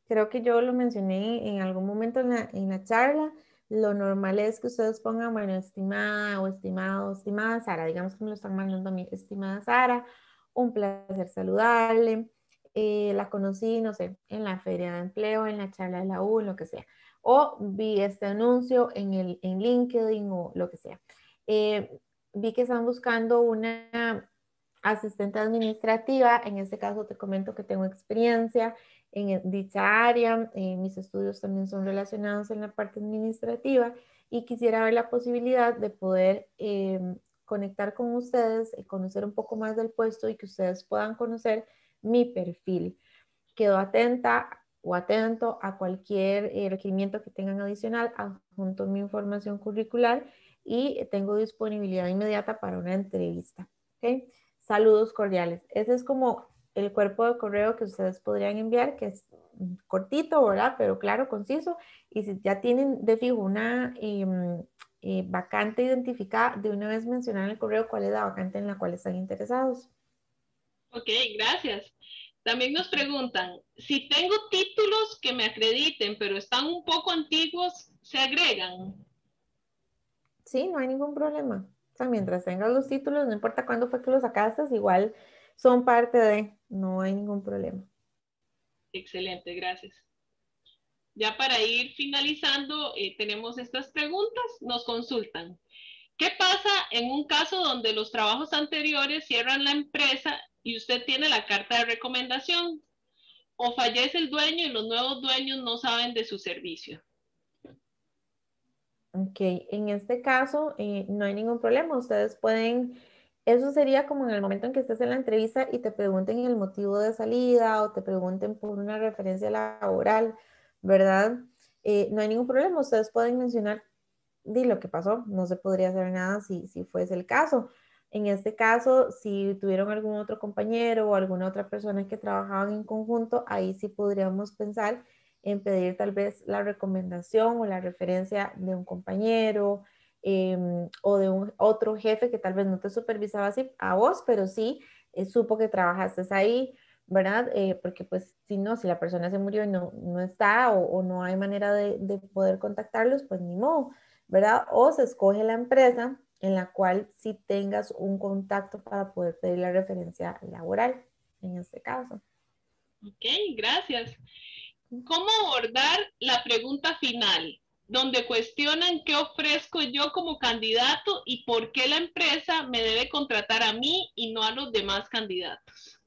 Speaker 2: creo que yo lo mencioné en algún momento en la, en la charla. Lo normal es que ustedes pongan, bueno, estimada o estimado, estimada Sara, digamos que me lo están mandando a mí, estimada Sara, un placer saludarle. Eh, la conocí, no sé, en la feria de empleo, en la charla de la U, lo que sea. O vi este anuncio en, el, en LinkedIn o lo que sea. Eh, vi que están buscando una asistente administrativa. En este caso te comento que tengo experiencia en dicha área. Eh, mis estudios también son relacionados en la parte administrativa y quisiera ver la posibilidad de poder conectar con ustedes y conocer un poco más del puesto y que ustedes puedan conocer mi perfil. Quedo atenta o atento a cualquier eh, requerimiento que tengan adicional, adjunto mi información curricular y tengo disponibilidad inmediata para una entrevista. ¿okay? Saludos cordiales. Ese es como el cuerpo de correo que ustedes podrían enviar, que es mm, cortito, ¿verdad? Pero claro, conciso. Y si ya tienen de fijo una, em, eh, vacante identificada, de una vez mencionar en el correo cuál es la vacante en la cual están interesados.
Speaker 1: Ok, gracias. También nos preguntan, si tengo títulos que me acrediten, pero están un poco antiguos, ¿se agregan? Sí, no hay ningún
Speaker 2: problema. O sea, mientras tengas los títulos, no importa cuándo fue que los sacaste, igual son parte de, no hay ningún problema.
Speaker 1: Excelente, gracias ya para ir finalizando, eh, tenemos estas preguntas, nos consultan. ¿Qué pasa en un caso donde los trabajos anteriores cierran la empresa y usted tiene la carta de recomendación? ¿O fallece el dueño y los nuevos dueños no saben de su servicio?
Speaker 2: Ok, en este caso eh, no hay ningún problema. Ustedes pueden, eso sería como en el momento en que estés en la entrevista y te pregunten el motivo de salida o te pregunten por una referencia laboral ¿verdad? Eh, no hay ningún problema, ustedes pueden mencionar di lo que pasó, no se podría hacer nada si, fuese el caso. En este caso, si tuvieron algún otro compañero o alguna otra persona que trabajaban en conjunto, ahí sí podríamos pensar en pedir tal vez la recomendación o la referencia de un compañero em, o de un otro jefe que tal vez no te supervisaba a vos, pero sí eh, supo que trabajaste ahí ¿verdad? Eh, porque pues si no, si la persona se murió y no, está o, no hay manera de, de, poder contactarlos, pues ni modo, ¿verdad? O se escoge la empresa en la cual si tengas un contacto para poder pedir la referencia laboral,
Speaker 1: en este caso. Ok, gracias. ¿Cómo abordar la pregunta final? donde cuestionan qué ofrezco yo como candidato y por qué la empresa me debe contratar a mí y no a los demás candidatos.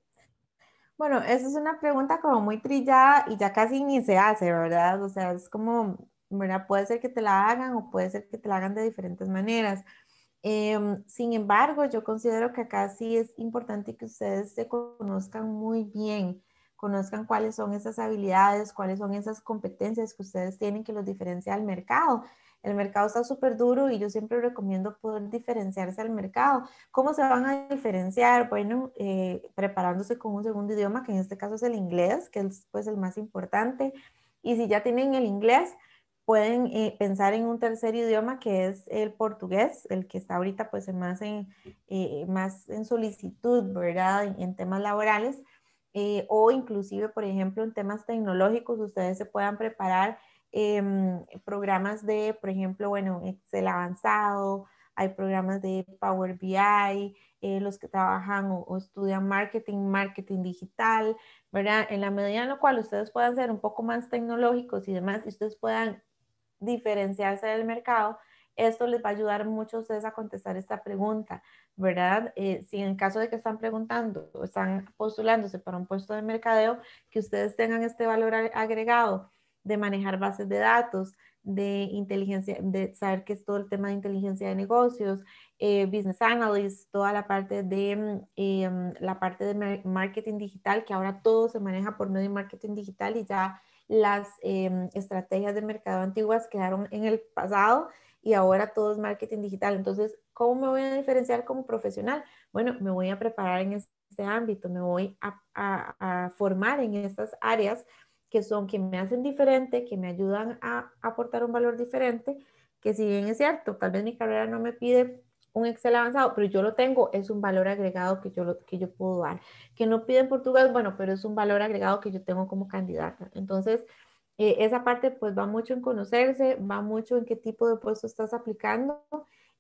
Speaker 2: Bueno, esa es una pregunta como muy trillada y ya casi ni se hace, ¿verdad? O sea, es como, ¿verdad? Puede ser que te la hagan o puede ser que te la hagan de diferentes maneras. Em, sin embargo, yo considero que acá sí es importante que ustedes se conozcan muy bien, conozcan cuáles son esas habilidades, cuáles son esas competencias que ustedes tienen que los diferencia al mercado. El mercado está súper duro y yo siempre recomiendo poder diferenciarse al mercado. ¿Cómo se van a diferenciar? Bueno, eh, preparándose con un segundo idioma, que en este caso es el inglés, que es pues el más importante. Y si ya tienen el inglés, pueden eh, pensar en un tercer idioma que es el portugués, el que está ahorita pues más en, eh, más en solicitud, ¿verdad? En, temas laborales. o inclusive, por ejemplo, en temas tecnológicos, ustedes se puedan preparar Em, programas de, por ejemplo, bueno, Excel avanzado, hay programas de Power BI, eh, los que trabajan o, estudian marketing, marketing digital, ¿verdad? En la medida en la cual ustedes puedan ser un poco más tecnológicos y demás, y ustedes puedan diferenciarse del mercado, esto les va a ayudar mucho a ustedes a contestar esta pregunta, ¿verdad? Eh, si en caso de que están preguntando o están postulándose para un puesto de mercadeo, que ustedes tengan este valor agregado de manejar bases de datos, de inteligencia, de saber qué es todo el tema de inteligencia de negocios, eh, business analyst, toda la parte de mm, eh, mm, la parte de marketing digital, que ahora todo se maneja por medio de marketing digital y ya las eh, mm, estrategias de mercado antiguas quedaron en el pasado y ahora todo es marketing digital. Entonces, ¿cómo me voy a diferenciar como profesional? Bueno, me voy a preparar en este ámbito, me voy a formar en estas áreas que son que me hacen diferente, que me ayudan a aportar un valor diferente, que si bien es cierto, tal vez mi carrera no me pide un Excel avanzado, pero yo lo tengo, es un valor agregado que yo, que yo puedo dar. Que no piden Portugal, bueno, pero es un valor agregado que yo tengo como candidata. Entonces, eh, esa parte pues va mucho en conocerse, va mucho en qué tipo de puesto estás aplicando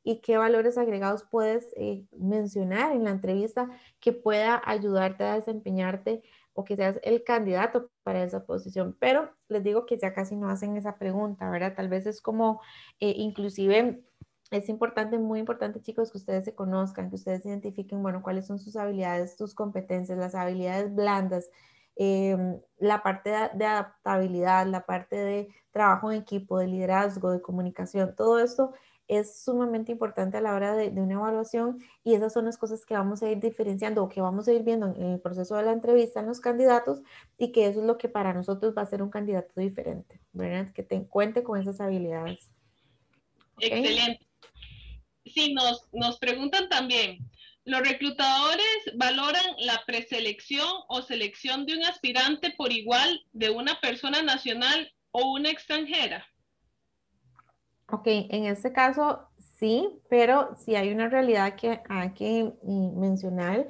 Speaker 2: y qué valores agregados puedes eh, mencionar en la entrevista que pueda ayudarte a desempeñarte o que seas el candidato para esa posición. Pero les digo que ya casi no hacen esa pregunta, ¿verdad? Tal vez es como, eh, inclusive, es importante, muy importante, chicos, que ustedes se conozcan, que ustedes identifiquen, bueno, cuáles son sus habilidades, sus competencias, las habilidades blandas. Em, la parte de adaptabilidad, la parte de trabajo en equipo, de liderazgo, de comunicación, todo esto es sumamente importante a la hora de, una evaluación y esas son las cosas que vamos a ir diferenciando o que vamos a ir viendo en el proceso de la entrevista en los candidatos y que eso es lo que para nosotros va a ser un candidato diferente, ¿verdad? Que te cuente con esas habilidades.
Speaker 1: Excelente. Sí, nos, nos preguntan también, ¿los reclutadores valoran la preselección o selección de un aspirante por igual de una persona nacional o una extranjera?
Speaker 2: Ok, en este caso sí, pero si hay una realidad que hay que eh, mencionar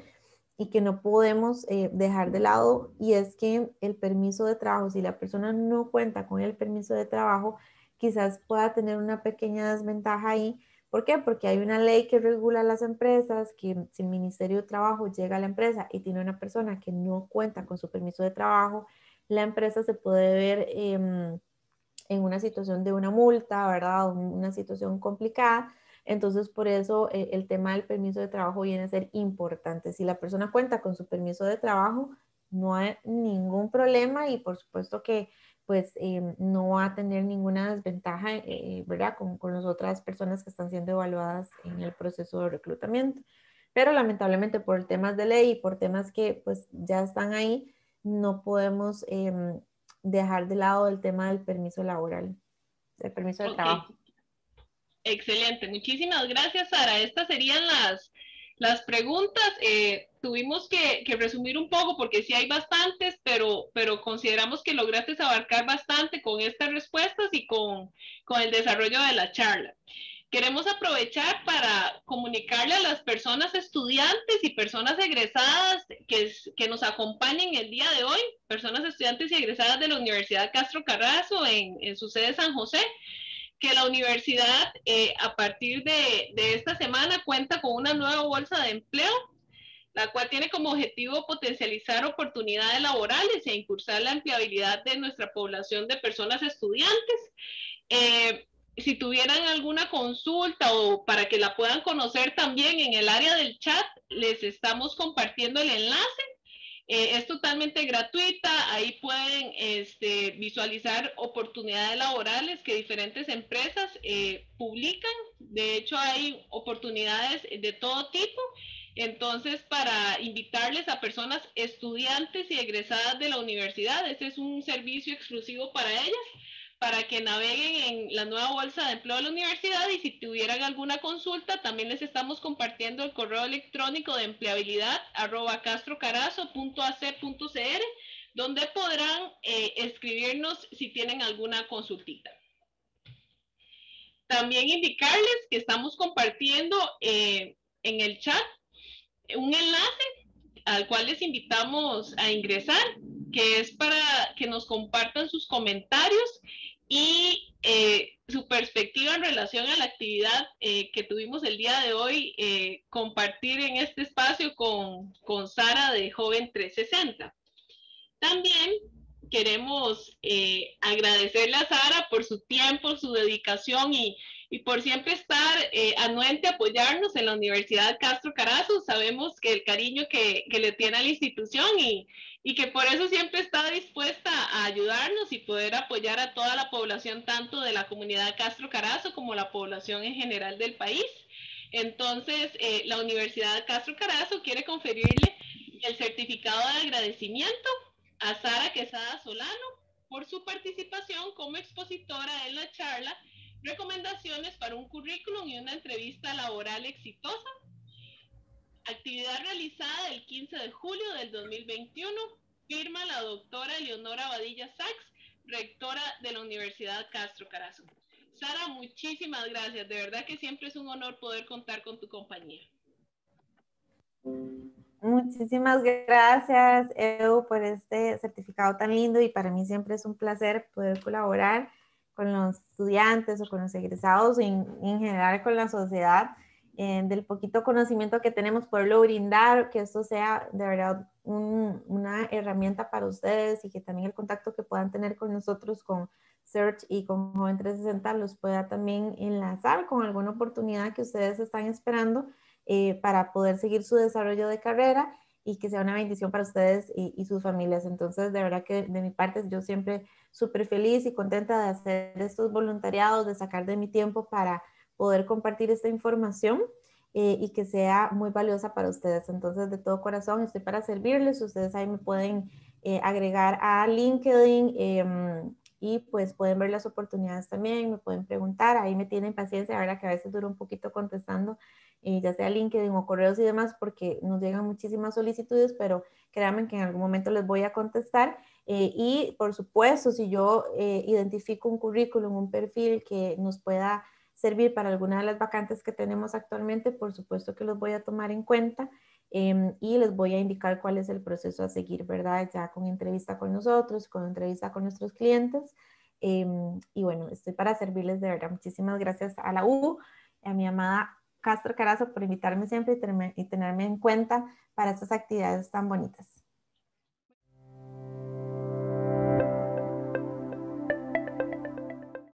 Speaker 2: y que no podemos eh, dejar de lado y es que el permiso de trabajo, si la persona no cuenta con el permiso de trabajo, quizás pueda tener una pequeña desventaja ahí. ¿Por qué? Porque hay una ley que regula las empresas, que si el Ministerio de Trabajo llega a la empresa y tiene una persona que no cuenta con su permiso de trabajo, la empresa se puede ver... Em, en una situación de una multa, ¿verdad? Una situación complicada. Entonces, por eso eh, el tema del permiso de trabajo viene a ser importante. Si la persona cuenta con su permiso de trabajo, no hay ningún problema y por supuesto que pues em, no va a tener ninguna desventaja, eh, ¿verdad? Con, con, las otras personas que están siendo evaluadas en el proceso de reclutamiento. Pero lamentablemente por temas de ley y por temas que pues ya están ahí, no podemos em, dejar de lado el tema del permiso
Speaker 1: laboral, del permiso de trabajo. Excelente, muchísimas gracias Sara. Estas serían las, las preguntas. Eh, tuvimos que, resumir un poco porque sí hay bastantes, pero, pero consideramos que lograste abarcar bastante con estas respuestas y con, con el desarrollo de la charla queremos aprovechar para comunicarle a las personas estudiantes y personas egresadas que, que nos acompañen el día de hoy, personas estudiantes y egresadas de la Universidad Castro Carrazo en, su sede San José, que la universidad eh, a partir de, esta semana cuenta con una nueva bolsa de empleo, la cual tiene como objetivo potencializar oportunidades laborales e incursar la empleabilidad de nuestra población de personas estudiantes. Eh, si tuvieran alguna consulta o para que la puedan conocer también en el área del chat, les estamos compartiendo el enlace. Eh, es totalmente gratuita, ahí pueden este, visualizar oportunidades laborales que diferentes empresas eh, publican. De hecho, hay oportunidades de todo tipo. Entonces, para invitarles a personas estudiantes y egresadas de la universidad, este es un servicio exclusivo para ellas para que naveguen en la nueva bolsa de empleo de la universidad y si tuvieran alguna consulta, también les estamos compartiendo el correo electrónico de empleabilidad arroba castrocarazo.ac.cr, donde podrán eh, escribirnos si tienen alguna consultita. También indicarles que estamos compartiendo eh, en el chat un enlace al cual les invitamos a ingresar, que es para que nos compartan sus comentarios y eh, su perspectiva en relación a la actividad eh, que tuvimos el día de hoy, eh, compartir en este espacio con, con, Sara de Joven 360. También queremos agradecerle a Sara por su tiempo, su dedicación y, y por siempre estar anuente a apoyarnos en la Universidad Castro Carazo. Sabemos que el cariño que, que le tiene a la institución y, y que por eso siempre está dispuesta ayudarnos y poder apoyar a toda la población, tanto de la comunidad Castro Carazo como la población en general del país. Entonces, eh, la Universidad Castro Carazo quiere conferirle el certificado de agradecimiento a Sara Quesada Solano por su participación como expositora en la charla Recomendaciones para un currículum y una entrevista laboral exitosa. Actividad realizada el 15 de julio del 2021 firma la doctora Leonora Badilla Sachs, rectora de la Universidad Castro Carazo. Sara, muchísimas gracias. De verdad que siempre es un honor poder contar con tu compañía.
Speaker 2: Muchísimas gracias, Edu, por este certificado tan lindo y para mí siempre es un placer poder colaborar con los estudiantes o con los egresados y en, general con la sociedad eh, del poquito conocimiento que tenemos, poderlo brindar, que esto sea de verdad una herramienta para ustedes y que también el contacto que puedan tener con nosotros, con Search y con Joven 360, los pueda también enlazar con alguna oportunidad que ustedes están esperando eh, para poder seguir su desarrollo de carrera y que sea una bendición para ustedes y, sus familias. Entonces, de verdad que de mi parte, yo siempre súper feliz y contenta de hacer estos voluntariados, de sacar de mi tiempo para poder compartir esta información eh, y que sea muy valiosa para ustedes. Entonces, de todo corazón, estoy para servirles. Ustedes ahí me pueden eh, agregar a LinkedIn em, y pues pueden ver las oportunidades también, me pueden preguntar, ahí me tienen paciencia, ahora que a veces duro un poquito contestando, eh, ya sea LinkedIn o correos y demás, porque nos llegan muchísimas solicitudes, pero créanme que en algún momento les voy a contestar. y por supuesto, si yo identifico un currículum, un perfil que nos pueda servir para alguna de las vacantes que tenemos actualmente, por supuesto que los voy a tomar en cuenta em, y les voy a indicar cuál es el proceso a seguir, ¿verdad? Ya con entrevista con nosotros, con entrevista con nuestros clientes. Em, y bueno, estoy para servirles de verdad. Muchísimas gracias a la U, a mi amada Castro Carazo por invitarme siempre y tenerme en cuenta para estas actividades tan bonitas.